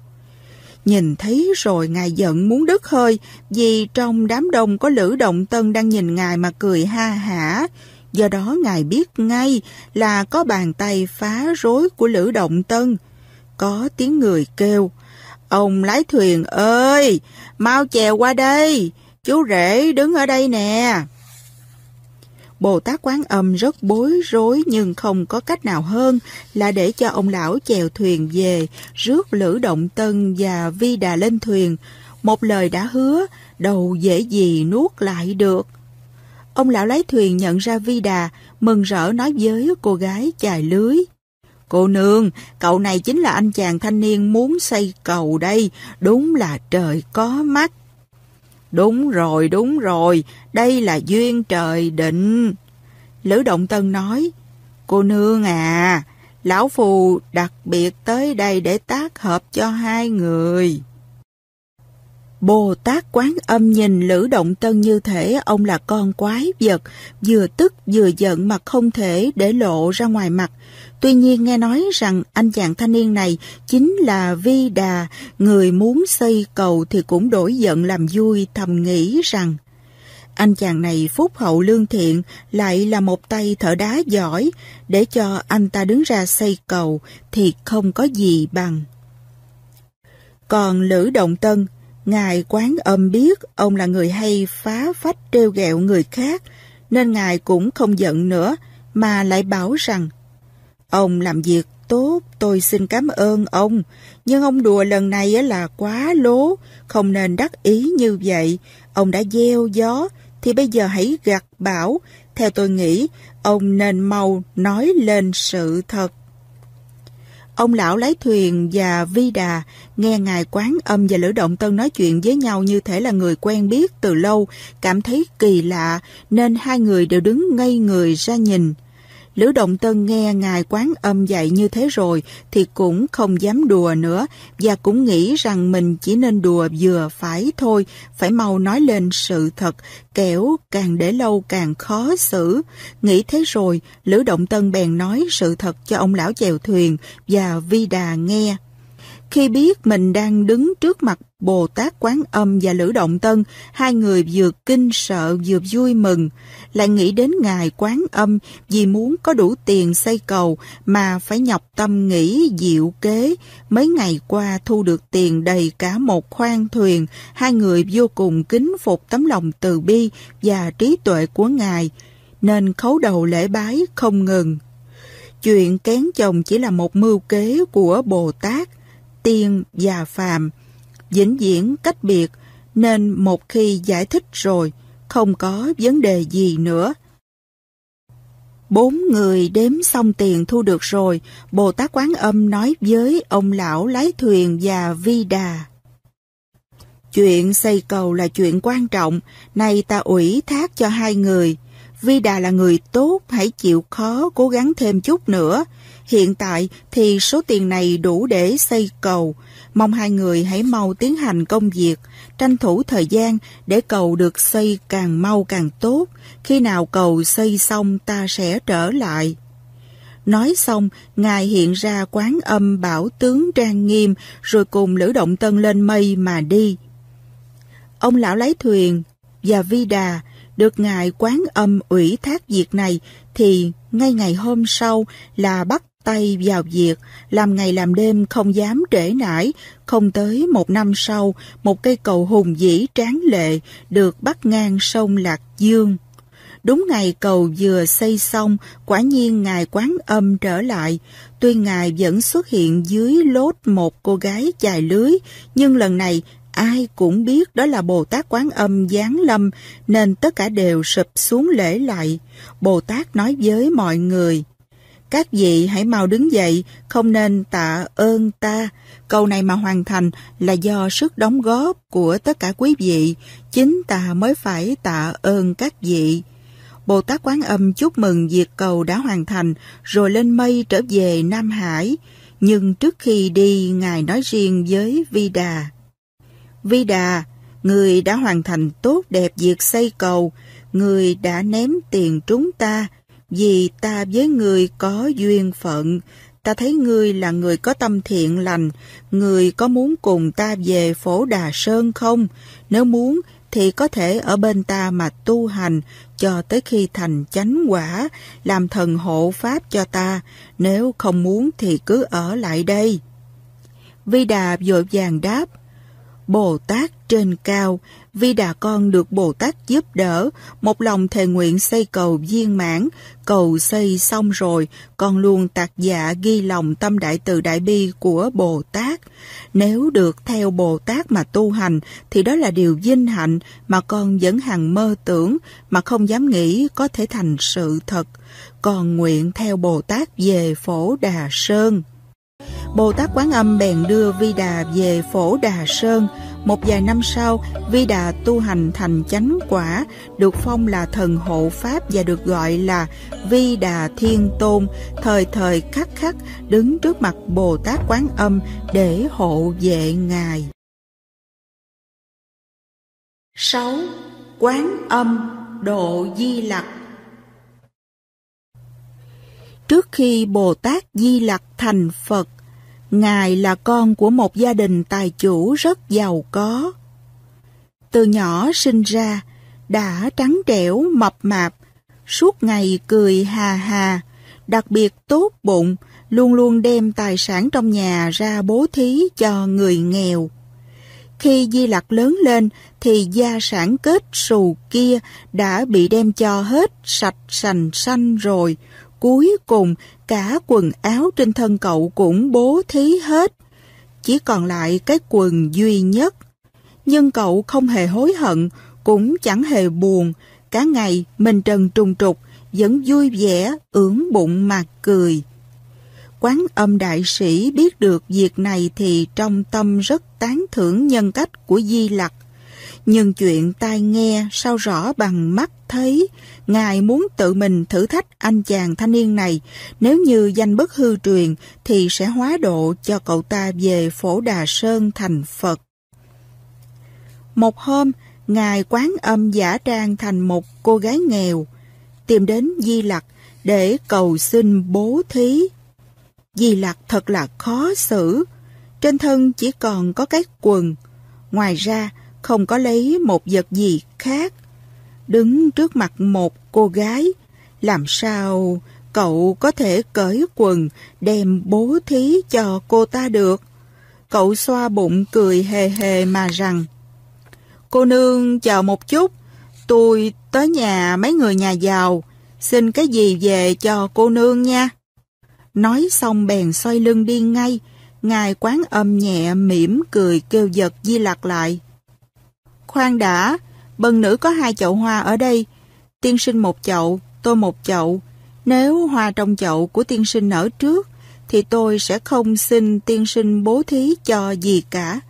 Speaker 1: Nhìn thấy rồi ngài giận muốn đứt hơi vì trong đám đông có Lữ Động Tân đang nhìn ngài mà cười ha hả. Do đó ngài biết ngay là có bàn tay phá rối của Lữ Động Tân. Có tiếng người kêu, ông lái thuyền ơi, mau chèo qua đây, chú rể đứng ở đây nè. Bồ Tát Quán Âm rất bối rối nhưng không có cách nào hơn là để cho ông lão chèo thuyền về, rước Lữ Động Tân và Vi Đà lên thuyền. Một lời đã hứa, đầu dễ gì nuốt lại được. Ông lão lái thuyền nhận ra Vi Đà, mừng rỡ nói với cô gái chài lưới. Cô nương, cậu này chính là anh chàng thanh niên muốn xây cầu đây, đúng là trời có mắt. Đúng rồi, đúng rồi, đây là duyên trời định. Lữ Động Tân nói, Cô nương à, Lão Phù đặc biệt tới đây để tác hợp cho hai người. Bồ Tát Quán Âm nhìn Lữ Động Tân như thể ông là con quái vật, vừa tức vừa giận mà không thể để lộ ra ngoài mặt, Tuy nhiên nghe nói rằng anh chàng thanh niên này chính là Vi Đà, người muốn xây cầu thì cũng đổi giận làm vui thầm nghĩ rằng anh chàng này phúc hậu lương thiện lại là một tay thợ đá giỏi để cho anh ta đứng ra xây cầu thì không có gì bằng. Còn Lữ Động Tân, Ngài quán âm biết ông là người hay phá phách trêu ghẹo người khác nên Ngài cũng không giận nữa mà lại bảo rằng Ông làm việc tốt, tôi xin cảm ơn ông. Nhưng ông đùa lần này là quá lố, không nên đắc ý như vậy. Ông đã gieo gió, thì bây giờ hãy gặt bão. Theo tôi nghĩ, ông nên mau nói lên sự thật. Ông lão lái thuyền và Vi Đà nghe ngài quán âm và Lữ Động Tân nói chuyện với nhau như thể là người quen biết từ lâu, cảm thấy kỳ lạ nên hai người đều đứng ngây người ra nhìn. Lữ Động Tân nghe Ngài Quán Âm dạy như thế rồi thì cũng không dám đùa nữa và cũng nghĩ rằng mình chỉ nên đùa vừa phải thôi, phải mau nói lên sự thật, kẻo càng để lâu càng khó xử. Nghĩ thế rồi, Lữ Động Tân bèn nói sự thật cho ông lão chèo thuyền và Vi Đà nghe. Khi biết mình đang đứng trước mặt Bồ Tát Quán Âm và Lữ Động Tân, hai người vừa kinh sợ vừa vui mừng, lại nghĩ đến Ngài Quán Âm vì muốn có đủ tiền xây cầu mà phải nhọc tâm nghĩ diệu kế. Mấy ngày qua thu được tiền đầy cả một khoang thuyền, hai người vô cùng kính phục tấm lòng từ bi và trí tuệ của Ngài, nên khấu đầu lễ bái không ngừng. Chuyện kén chồng chỉ là một mưu kế của Bồ Tát, tiên và phàm, vĩnh viễn cách biệt, nên một khi giải thích rồi, không có vấn đề gì nữa. Bốn người đếm xong tiền thu được rồi, Bồ Tát Quán Âm nói với ông lão lái thuyền và Vi Đà. Chuyện xây cầu là chuyện quan trọng, nay ta ủy thác cho hai người. Vi Đà là người tốt, hãy chịu khó cố gắng thêm chút nữa. Hiện tại thì số tiền này đủ để xây cầu, Mong hai người hãy mau tiến hành công việc, tranh thủ thời gian để cầu được xây càng mau càng tốt. Khi nào cầu xây xong ta sẽ trở lại. Nói xong, Ngài hiện ra quán âm bảo tướng trang nghiêm rồi cùng Lữ Động Tân lên mây mà đi. Ông lão lái thuyền và Vi Đà được Ngài quán âm ủy thác việc này thì ngay ngày hôm sau là bắt tay vào việc, làm ngày làm đêm không dám trễ nải, không tới một năm sau, một cây cầu hùng vĩ tráng lệ được bắt ngang sông Lạc Dương. Đúng ngày cầu vừa xây xong, quả nhiên ngài quán âm trở lại. Tuy ngài vẫn xuất hiện dưới lốt một cô gái chài lưới, nhưng lần này ai cũng biết đó là Bồ Tát Quán Âm Giáng Lâm nên tất cả đều sụp xuống lễ lại. Bồ Tát nói với mọi người, các vị hãy mau đứng dậy, không nên tạ ơn ta. Câu này mà hoàn thành là do sức đóng góp của tất cả quý vị, chính ta mới phải tạ ơn các vị. Bồ Tát Quán Âm chúc mừng việc cầu đã hoàn thành, rồi lên mây trở về Nam Hải. Nhưng trước khi đi, Ngài nói riêng với Vi Đà. Vi Đà, người đã hoàn thành tốt đẹp việc xây cầu, người đã ném tiền trúng ta, vì ta với người có duyên phận, ta thấy ngươi là người có tâm thiện lành, người có muốn cùng ta về phổ Đà Sơn không? Nếu muốn thì có thể ở bên ta mà tu hành cho tới khi thành chánh quả, làm thần hộ pháp cho ta, nếu không muốn thì cứ ở lại đây. Vi Đà vội vàng đáp, Bồ Tát trên cao, vì đà con được Bồ Tát giúp đỡ, một lòng thề nguyện xây cầu viên mãn, cầu xây xong rồi, con luôn tạc dạ ghi lòng tâm đại từ đại bi của Bồ Tát. Nếu được theo Bồ Tát mà tu hành, thì đó là điều vinh hạnh mà con vẫn hằng mơ tưởng, mà không dám nghĩ có thể thành sự thật. Con nguyện theo Bồ Tát về phổ Đà Sơn. Bồ Tát Quán Âm bèn đưa Vi Đà về Phổ Đà Sơn. Một vài năm sau, Vi Đà tu hành thành chánh quả, được phong là thần hộ Pháp và được gọi là Vi Đà Thiên Tôn, thời thời khắc khắc đứng trước mặt Bồ Tát Quán Âm để hộ vệ Ngài. 6. Quán Âm Độ Di Lặc Trước khi Bồ Tát Di Lặc thành Phật, Ngài là con của một gia đình tài chủ rất giàu có. Từ nhỏ sinh ra, đã trắng trẻo mập mạp, suốt ngày cười hà hà, đặc biệt tốt bụng, luôn luôn đem tài sản trong nhà ra bố thí cho người nghèo. Khi Di Lặc lớn lên thì gia sản kết sù kia đã bị đem cho hết sạch sành xanh rồi, Cuối cùng, cả quần áo trên thân cậu cũng bố thí hết. Chỉ còn lại cái quần duy nhất. Nhưng cậu không hề hối hận, cũng chẳng hề buồn. Cả ngày mình trần trùng trục, vẫn vui vẻ, ưỡn bụng mà cười. Quán âm đại sĩ biết được việc này thì trong tâm rất tán thưởng nhân cách của Di Lặc nhưng chuyện tai nghe sao rõ bằng mắt thấy, Ngài muốn tự mình thử thách anh chàng thanh niên này, nếu như danh bất hư truyền thì sẽ hóa độ cho cậu ta về phổ Đà Sơn thành Phật. Một hôm, Ngài quán âm giả trang thành một cô gái nghèo, tìm đến Di Lặc để cầu xin bố thí. Di Lặc thật là khó xử, trên thân chỉ còn có cái quần. Ngoài ra, không có lấy một vật gì khác. Đứng trước mặt một cô gái, làm sao cậu có thể cởi quần đem bố thí cho cô ta được? Cậu xoa bụng cười hề hề mà rằng Cô nương chờ một chút, tôi tới nhà mấy người nhà giàu, xin cái gì về cho cô nương nha. Nói xong bèn xoay lưng đi ngay, ngài quán âm nhẹ mỉm cười kêu giật di lạc lại. Khoan đã, bần nữ có hai chậu hoa ở đây. Tiên sinh một chậu, tôi một chậu. Nếu hoa trong chậu của tiên sinh nở trước, thì tôi sẽ không xin tiên sinh bố thí cho gì cả.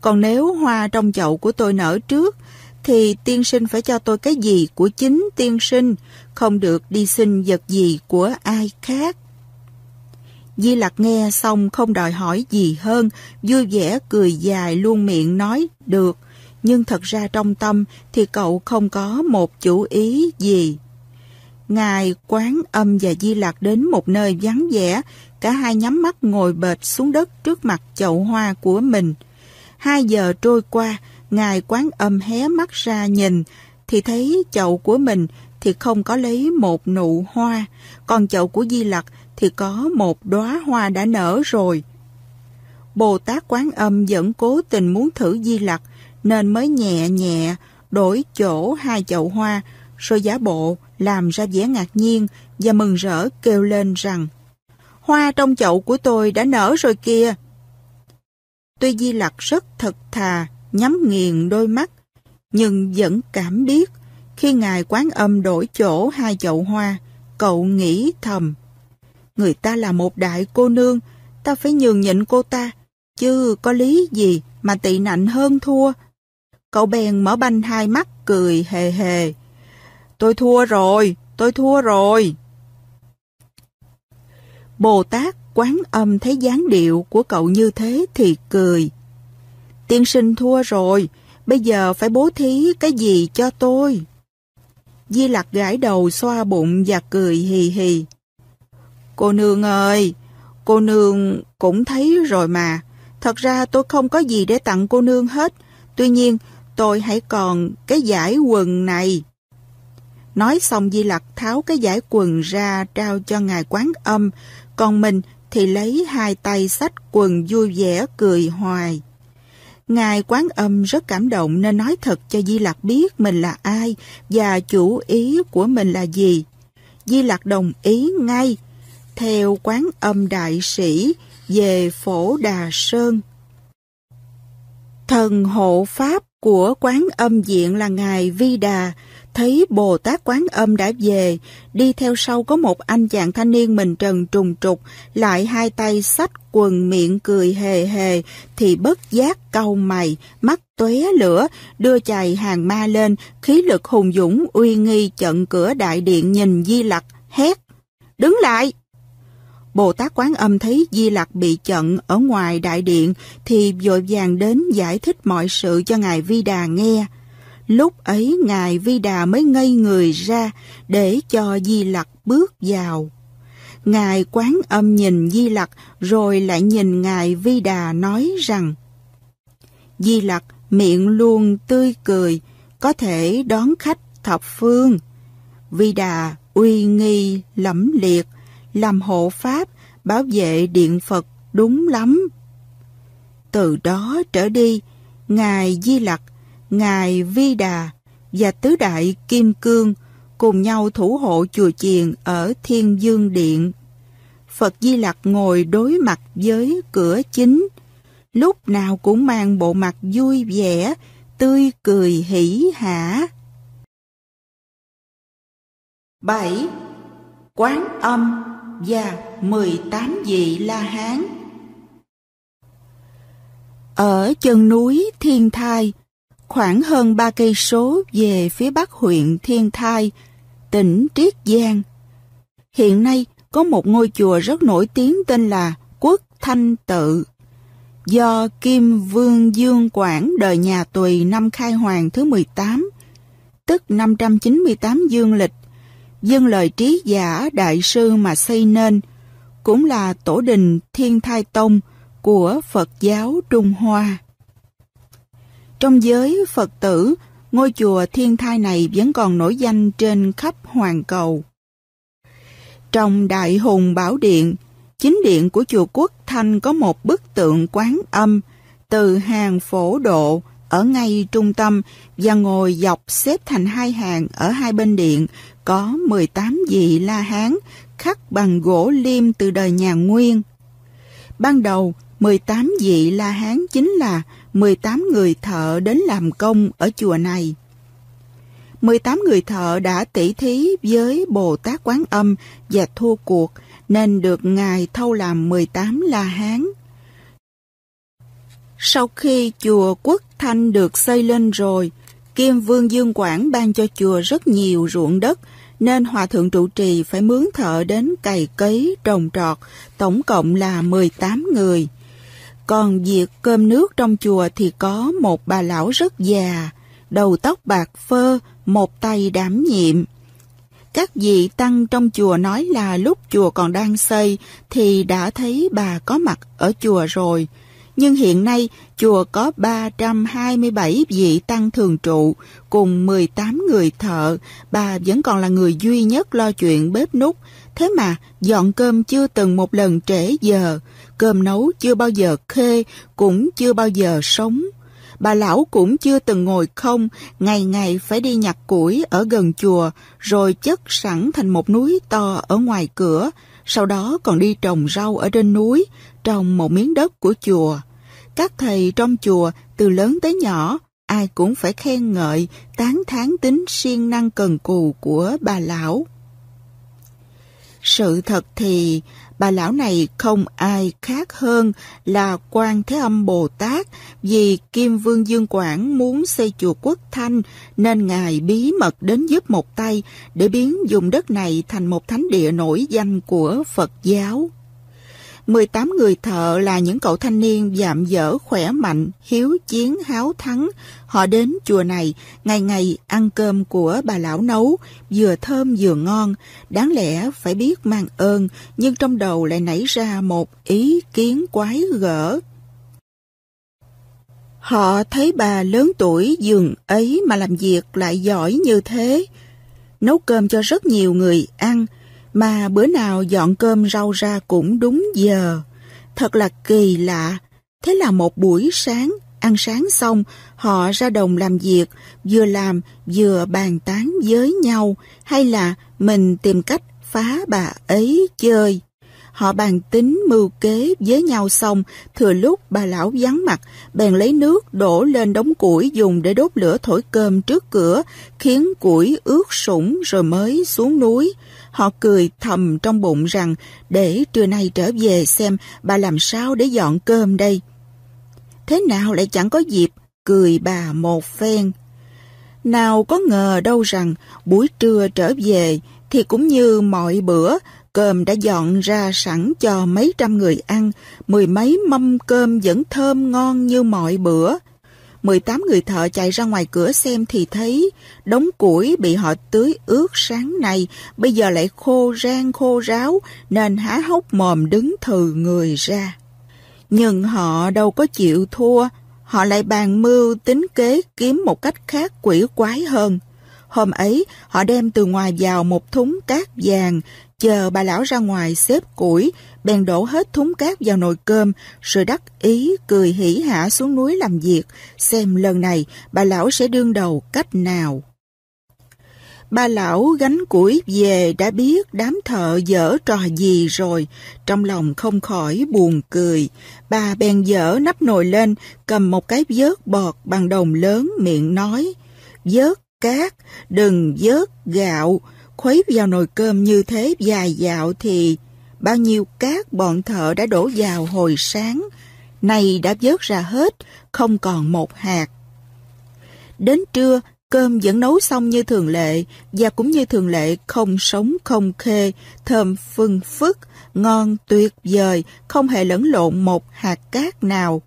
Speaker 1: Còn nếu hoa trong chậu của tôi nở trước, thì tiên sinh phải cho tôi cái gì của chính tiên sinh, không được đi xin vật gì của ai khác. Di Lặc nghe xong không đòi hỏi gì hơn, vui vẻ cười dài luôn miệng nói được – nhưng thật ra trong tâm thì cậu không có một chủ ý gì. Ngài Quán Âm và Di Lạc đến một nơi vắng vẻ, cả hai nhắm mắt ngồi bệt xuống đất trước mặt chậu hoa của mình. Hai giờ trôi qua, Ngài Quán Âm hé mắt ra nhìn, thì thấy chậu của mình thì không có lấy một nụ hoa, còn chậu của Di Lặc thì có một đóa hoa đã nở rồi. Bồ Tát Quán Âm vẫn cố tình muốn thử Di Lặc, nên mới nhẹ nhẹ đổi chỗ hai chậu hoa, rồi giả bộ làm ra vẻ ngạc nhiên và mừng rỡ kêu lên rằng Hoa trong chậu của tôi đã nở rồi kìa. Tuy Di Lặc rất thật thà, nhắm nghiền đôi mắt, nhưng vẫn cảm biết khi ngài quán âm đổi chỗ hai chậu hoa, cậu nghĩ thầm. Người ta là một đại cô nương, ta phải nhường nhịn cô ta, chứ có lý gì mà tị nạnh hơn thua Cậu bèn mở banh hai mắt cười hề hề. Tôi thua rồi, tôi thua rồi. Bồ Tát quán âm thấy dáng điệu của cậu như thế thì cười. Tiên sinh thua rồi, bây giờ phải bố thí cái gì cho tôi? Di Lặc gãi đầu xoa bụng và cười hì hì. Cô nương ơi, cô nương cũng thấy rồi mà. Thật ra tôi không có gì để tặng cô nương hết. Tuy nhiên, tôi hãy còn cái giải quần này. Nói xong Di Lặc tháo cái giải quần ra trao cho ngài quán âm, còn mình thì lấy hai tay sách quần vui vẻ cười hoài. Ngài quán âm rất cảm động nên nói thật cho Di Lặc biết mình là ai và chủ ý của mình là gì. Di Lặc đồng ý ngay, theo quán âm đại sĩ về phổ Đà Sơn. Thần hộ Pháp của quán âm diện là Ngài Vi Đà, thấy Bồ Tát quán âm đã về, đi theo sau có một anh chàng thanh niên mình trần trùng trục, lại hai tay xách quần miệng cười hề hề, thì bất giác cau mày, mắt tóe lửa, đưa chày hàng ma lên, khí lực hùng dũng uy nghi chận cửa đại điện nhìn di lặc, hét. Đứng lại! Bồ Tát Quán Âm thấy Di Lặc bị chận ở ngoài đại điện thì vội vàng đến giải thích mọi sự cho Ngài Vi Đà nghe. Lúc ấy Ngài Vi Đà mới ngây người ra để cho Di Lặc bước vào. Ngài Quán Âm nhìn Di Lặc rồi lại nhìn Ngài Vi Đà nói rằng Di Lặc miệng luôn tươi cười, có thể đón khách thập phương. Vi Đà uy nghi lẫm liệt, làm hộ pháp, bảo vệ điện Phật đúng lắm. Từ đó trở đi, Ngài Di Lặc, Ngài Vi Đà và Tứ Đại Kim Cương cùng nhau thủ hộ chùa chiền ở Thiên Dương Điện. Phật Di Lặc ngồi đối mặt với cửa chính, lúc nào cũng mang bộ mặt vui vẻ, tươi cười hỉ hả. 7. Quán âm và 18 vị La Hán. Ở chân núi Thiên Thai, khoảng hơn 3 cây số về phía bắc huyện Thiên Thai, tỉnh Triết Giang. Hiện nay có một ngôi chùa rất nổi tiếng tên là Quốc Thanh Tự. Do Kim Vương Dương Quảng đời nhà Tùy năm khai hoàng thứ 18, tức 598 dương lịch dân lời trí giả đại sư mà xây nên, cũng là tổ đình Thiên Thai Tông của Phật giáo Trung Hoa. Trong giới Phật tử, ngôi chùa Thiên Thai này vẫn còn nổi danh trên khắp hoàn cầu. Trong Đại Hùng Bảo Điện, chính điện của chùa Quốc Thanh có một bức tượng quán âm từ hàng phổ độ ở ngay trung tâm và ngồi dọc xếp thành hai hàng ở hai bên điện có 18 vị La Hán khắc bằng gỗ liêm từ đời nhà Nguyên. Ban đầu, 18 vị La Hán chính là 18 người thợ đến làm công ở chùa này. 18 người thợ đã tỉ thí với Bồ Tát Quán Âm và thua cuộc nên được Ngài thâu làm 18 La Hán. Sau khi chùa Quốc Thanh được xây lên rồi, Kim Vương Dương Quảng ban cho chùa rất nhiều ruộng đất nên hòa thượng trụ trì phải mướn thợ đến cày cấy, trồng trọt, tổng cộng là 18 người. Còn việc cơm nước trong chùa thì có một bà lão rất già, đầu tóc bạc phơ, một tay đảm nhiệm. Các vị tăng trong chùa nói là lúc chùa còn đang xây thì đã thấy bà có mặt ở chùa rồi, nhưng hiện nay chùa có 327 vị tăng thường trụ cùng 18 người thợ, bà vẫn còn là người duy nhất lo chuyện bếp nút. Thế mà dọn cơm chưa từng một lần trễ giờ, cơm nấu chưa bao giờ khê, cũng chưa bao giờ sống. Bà lão cũng chưa từng ngồi không, ngày ngày phải đi nhặt củi ở gần chùa, rồi chất sẵn thành một núi to ở ngoài cửa, sau đó còn đi trồng rau ở trên núi, trong một miếng đất của chùa. Các thầy trong chùa từ lớn tới nhỏ, ai cũng phải khen ngợi, tán thán tính siêng năng cần cù của bà lão. Sự thật thì, bà lão này không ai khác hơn là quan thế âm Bồ Tát vì Kim Vương Dương Quảng muốn xây chùa quốc thanh nên Ngài bí mật đến giúp một tay để biến vùng đất này thành một thánh địa nổi danh của Phật giáo. 18 người thợ là những cậu thanh niên dạm dở khỏe mạnh, hiếu chiến háo thắng. Họ đến chùa này, ngày ngày ăn cơm của bà lão nấu, vừa thơm vừa ngon. Đáng lẽ phải biết mang ơn, nhưng trong đầu lại nảy ra một ý kiến quái gở. Họ thấy bà lớn tuổi giường ấy mà làm việc lại giỏi như thế. Nấu cơm cho rất nhiều người ăn, mà bữa nào dọn cơm rau ra cũng đúng giờ. Thật là kỳ lạ. Thế là một buổi sáng, ăn sáng xong, họ ra đồng làm việc, vừa làm vừa bàn tán với nhau, hay là mình tìm cách phá bà ấy chơi. Họ bàn tính mưu kế với nhau xong, thừa lúc bà lão vắng mặt, bèn lấy nước đổ lên đống củi dùng để đốt lửa thổi cơm trước cửa, khiến củi ướt sũng rồi mới xuống núi. Họ cười thầm trong bụng rằng để trưa nay trở về xem bà làm sao để dọn cơm đây. Thế nào lại chẳng có dịp cười bà một phen. Nào có ngờ đâu rằng buổi trưa trở về thì cũng như mọi bữa cơm đã dọn ra sẵn cho mấy trăm người ăn, mười mấy mâm cơm vẫn thơm ngon như mọi bữa. 18 người thợ chạy ra ngoài cửa xem thì thấy đống củi bị họ tưới ướt sáng nay, bây giờ lại khô rang khô ráo nên há hốc mồm đứng thừ người ra. Nhưng họ đâu có chịu thua, họ lại bàn mưu tính kế kiếm một cách khác quỷ quái hơn. Hôm ấy, họ đem từ ngoài vào một thúng cát vàng, Chờ bà lão ra ngoài xếp củi, bèn đổ hết thúng cát vào nồi cơm, rồi đắc ý cười hỉ hả xuống núi làm việc, xem lần này bà lão sẽ đương đầu cách nào. Bà lão gánh củi về đã biết đám thợ dở trò gì rồi, trong lòng không khỏi buồn cười. Bà bèn dở nắp nồi lên, cầm một cái vớt bọt bằng đồng lớn miệng nói, vớt cát, đừng vớt gạo, khuấy vào nồi cơm như thế dài dạo thì bao nhiêu cát bọn thợ đã đổ vào hồi sáng, nay đã vớt ra hết, không còn một hạt. Đến trưa, cơm vẫn nấu xong như thường lệ, và cũng như thường lệ không sống không khê, thơm phừng phức, ngon tuyệt vời, không hề lẫn lộn một hạt cát nào.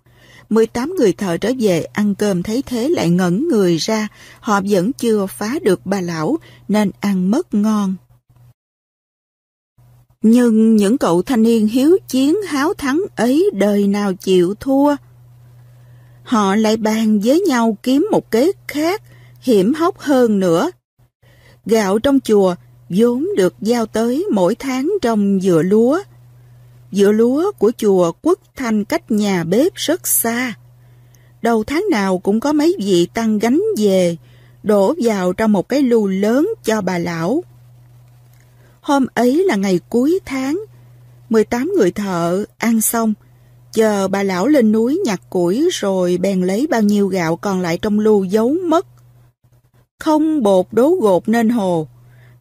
Speaker 1: 18 người thợ trở về ăn cơm thấy thế lại ngẩn người ra, họ vẫn chưa phá được bà lão nên ăn mất ngon. Nhưng những cậu thanh niên hiếu chiến háo thắng ấy đời nào chịu thua. Họ lại bàn với nhau kiếm một kế khác, hiểm hóc hơn nữa. Gạo trong chùa vốn được giao tới mỗi tháng trong dừa lúa, Dựa lúa của chùa Quốc Thanh cách nhà bếp rất xa. Đầu tháng nào cũng có mấy vị tăng gánh về, đổ vào trong một cái lu lớn cho bà lão. Hôm ấy là ngày cuối tháng, 18 người thợ ăn xong, chờ bà lão lên núi nhặt củi rồi bèn lấy bao nhiêu gạo còn lại trong lu giấu mất. Không bột đố gột nên hồ,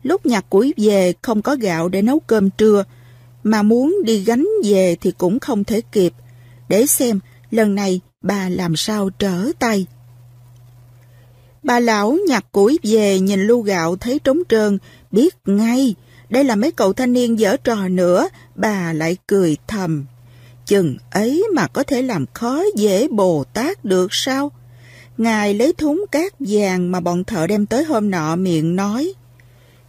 Speaker 1: lúc nhặt củi về không có gạo để nấu cơm trưa, mà muốn đi gánh về thì cũng không thể kịp, để xem lần này bà làm sao trở tay. Bà lão nhặt củi về nhìn lu gạo thấy trống trơn, biết ngay, đây là mấy cậu thanh niên dở trò nữa, bà lại cười thầm. Chừng ấy mà có thể làm khó dễ Bồ Tát được sao? Ngài lấy thúng cát vàng mà bọn thợ đem tới hôm nọ miệng nói.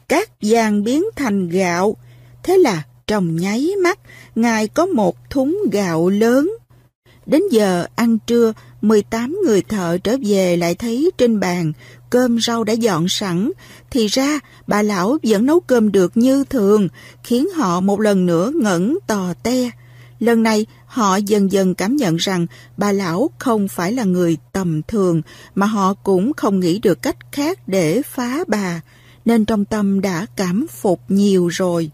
Speaker 1: Cát vàng biến thành gạo, thế là trong nháy mắt, Ngài có một thúng gạo lớn. Đến giờ ăn trưa, 18 người thợ trở về lại thấy trên bàn cơm rau đã dọn sẵn. Thì ra, bà lão vẫn nấu cơm được như thường, khiến họ một lần nữa ngẩn tò te. Lần này, họ dần dần cảm nhận rằng bà lão không phải là người tầm thường, mà họ cũng không nghĩ được cách khác để phá bà, nên trong tâm đã cảm phục nhiều rồi.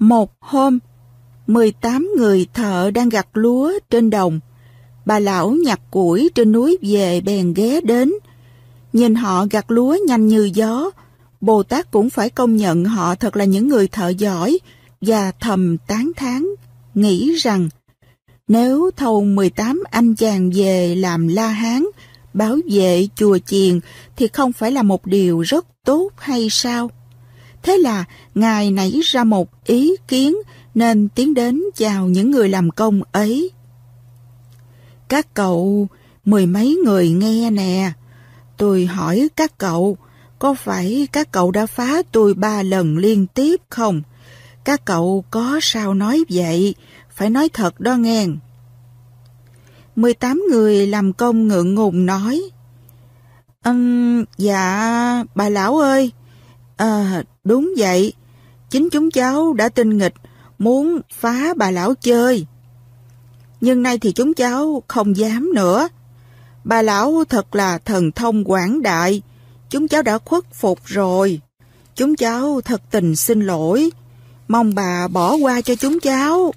Speaker 1: Một hôm, 18 người thợ đang gặt lúa trên đồng. Bà lão nhặt củi trên núi về bèn ghé đến. Nhìn họ gặt lúa nhanh như gió, Bồ Tát cũng phải công nhận họ thật là những người thợ giỏi và thầm tán thán nghĩ rằng nếu thâu 18 anh chàng về làm la hán, bảo vệ chùa chiền thì không phải là một điều rất tốt hay sao? Thế là Ngài nảy ra một ý kiến nên tiến đến chào những người làm công ấy. Các cậu, mười mấy người nghe nè, tôi hỏi các cậu, có phải các cậu đã phá tôi ba lần liên tiếp không? Các cậu có sao nói vậy? Phải nói thật đó nghe. 18 người làm công ngượng ngùng nói. Ừm, dạ, bà lão ơi, à, Đúng vậy, chính chúng cháu đã tinh nghịch, muốn phá bà lão chơi. Nhưng nay thì chúng cháu không dám nữa. Bà lão thật là thần thông quảng đại, chúng cháu đã khuất phục rồi. Chúng cháu thật tình xin lỗi, mong bà bỏ qua cho chúng cháu.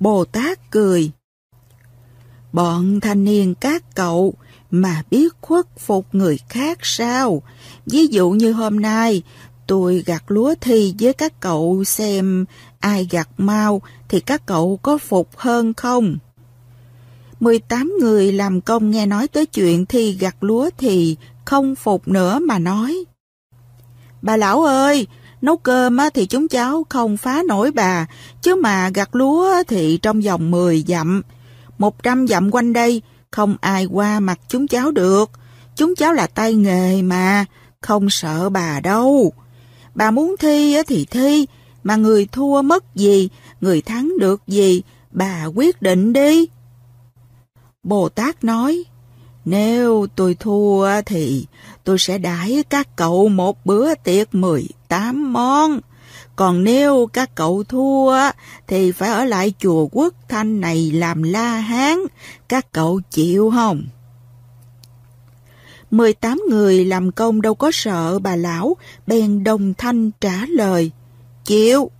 Speaker 1: Bồ Tát cười. Bọn thanh niên các cậu mà biết khuất phục người khác sao? Ví dụ như hôm nay, tôi gặt lúa thi với các cậu xem ai gặt mau thì các cậu có phục hơn không? 18 người làm công nghe nói tới chuyện thi gặt lúa thì không phục nữa mà nói. Bà lão ơi, nấu cơm thì chúng cháu không phá nổi bà, chứ mà gặt lúa thì trong vòng 10 dặm, 100 dặm quanh đây, không ai qua mặt chúng cháu được. Chúng cháu là tay nghề mà, không sợ bà đâu. Bà muốn thi thì thi, mà người thua mất gì, người thắng được gì, bà quyết định đi. Bồ Tát nói, nếu tôi thua thì tôi sẽ đãi các cậu một bữa tiệc 18 món. Còn nếu các cậu thua thì phải ở lại chùa quốc thanh này làm la hán. Các cậu chịu không? 18 người làm công đâu có sợ bà lão, bèn đồng thanh trả lời. Chịu!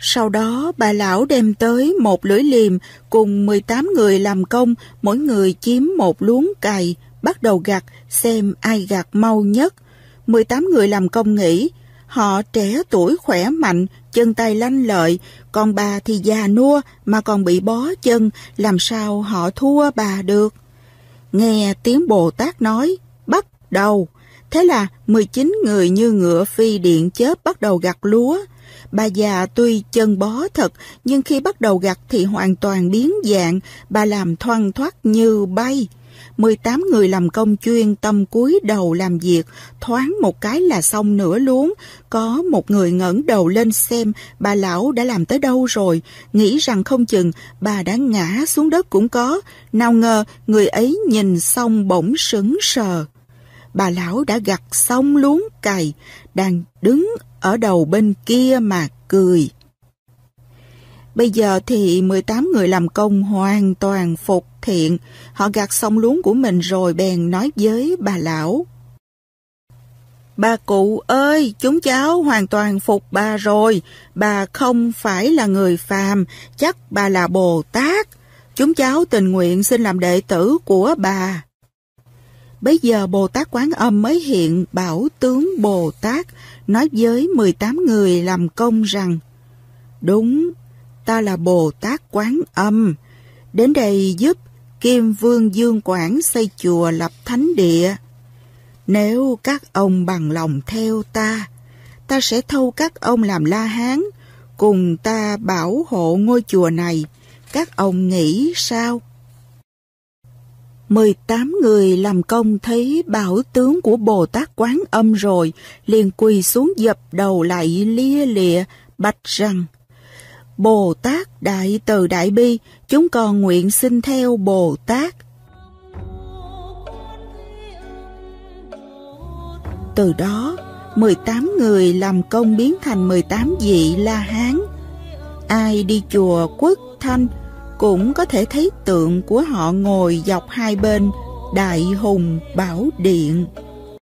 Speaker 1: Sau đó bà lão đem tới một lưỡi liềm cùng 18 người làm công, mỗi người chiếm một luống cày, bắt đầu gặt, xem ai gặt mau nhất. 18 người làm công nghĩ, họ trẻ tuổi khỏe mạnh, chân tay lanh lợi, còn bà thì già nua mà còn bị bó chân, làm sao họ thua bà được nghe tiếng Bồ Tát nói, bắt đầu. Thế là 19 người như ngựa phi điện chớp bắt đầu gặt lúa. Bà già tuy chân bó thật, nhưng khi bắt đầu gặt thì hoàn toàn biến dạng, bà làm thoăn thoát như bay. 18 người làm công chuyên tâm cúi đầu làm việc, thoáng một cái là xong nửa luống. Có một người ngẩng đầu lên xem bà lão đã làm tới đâu rồi, nghĩ rằng không chừng bà đã ngã xuống đất cũng có. Nào ngờ người ấy nhìn xong bỗng sững sờ. Bà lão đã gặt xong luống cày, đang đứng ở đầu bên kia mà cười. Bây giờ thì 18 người làm công hoàn toàn phục thiện, họ gạt xong luống của mình rồi bèn nói với bà lão. Bà cụ ơi, chúng cháu hoàn toàn phục bà rồi, bà không phải là người phàm, chắc bà là Bồ Tát. Chúng cháu tình nguyện xin làm đệ tử của bà. Bây giờ Bồ Tát Quán Âm mới hiện bảo tướng Bồ Tát nói với 18 người làm công rằng Đúng, ta là Bồ Tát Quán Âm, đến đây giúp Kim Vương Dương Quảng xây chùa lập thánh địa. Nếu các ông bằng lòng theo ta, ta sẽ thâu các ông làm La Hán, cùng ta bảo hộ ngôi chùa này. Các ông nghĩ sao? mười tám người làm công thấy bảo tướng của Bồ Tát Quán Âm rồi, liền quỳ xuống dập đầu lại lia lịa, bạch rằng Bồ Tát Đại Từ Đại Bi, chúng con nguyện xin theo Bồ Tát. Từ đó, 18 người làm công biến thành 18 vị La Hán. Ai đi chùa Quốc Thanh cũng có thể thấy tượng của họ ngồi dọc hai bên Đại Hùng Bảo Điện.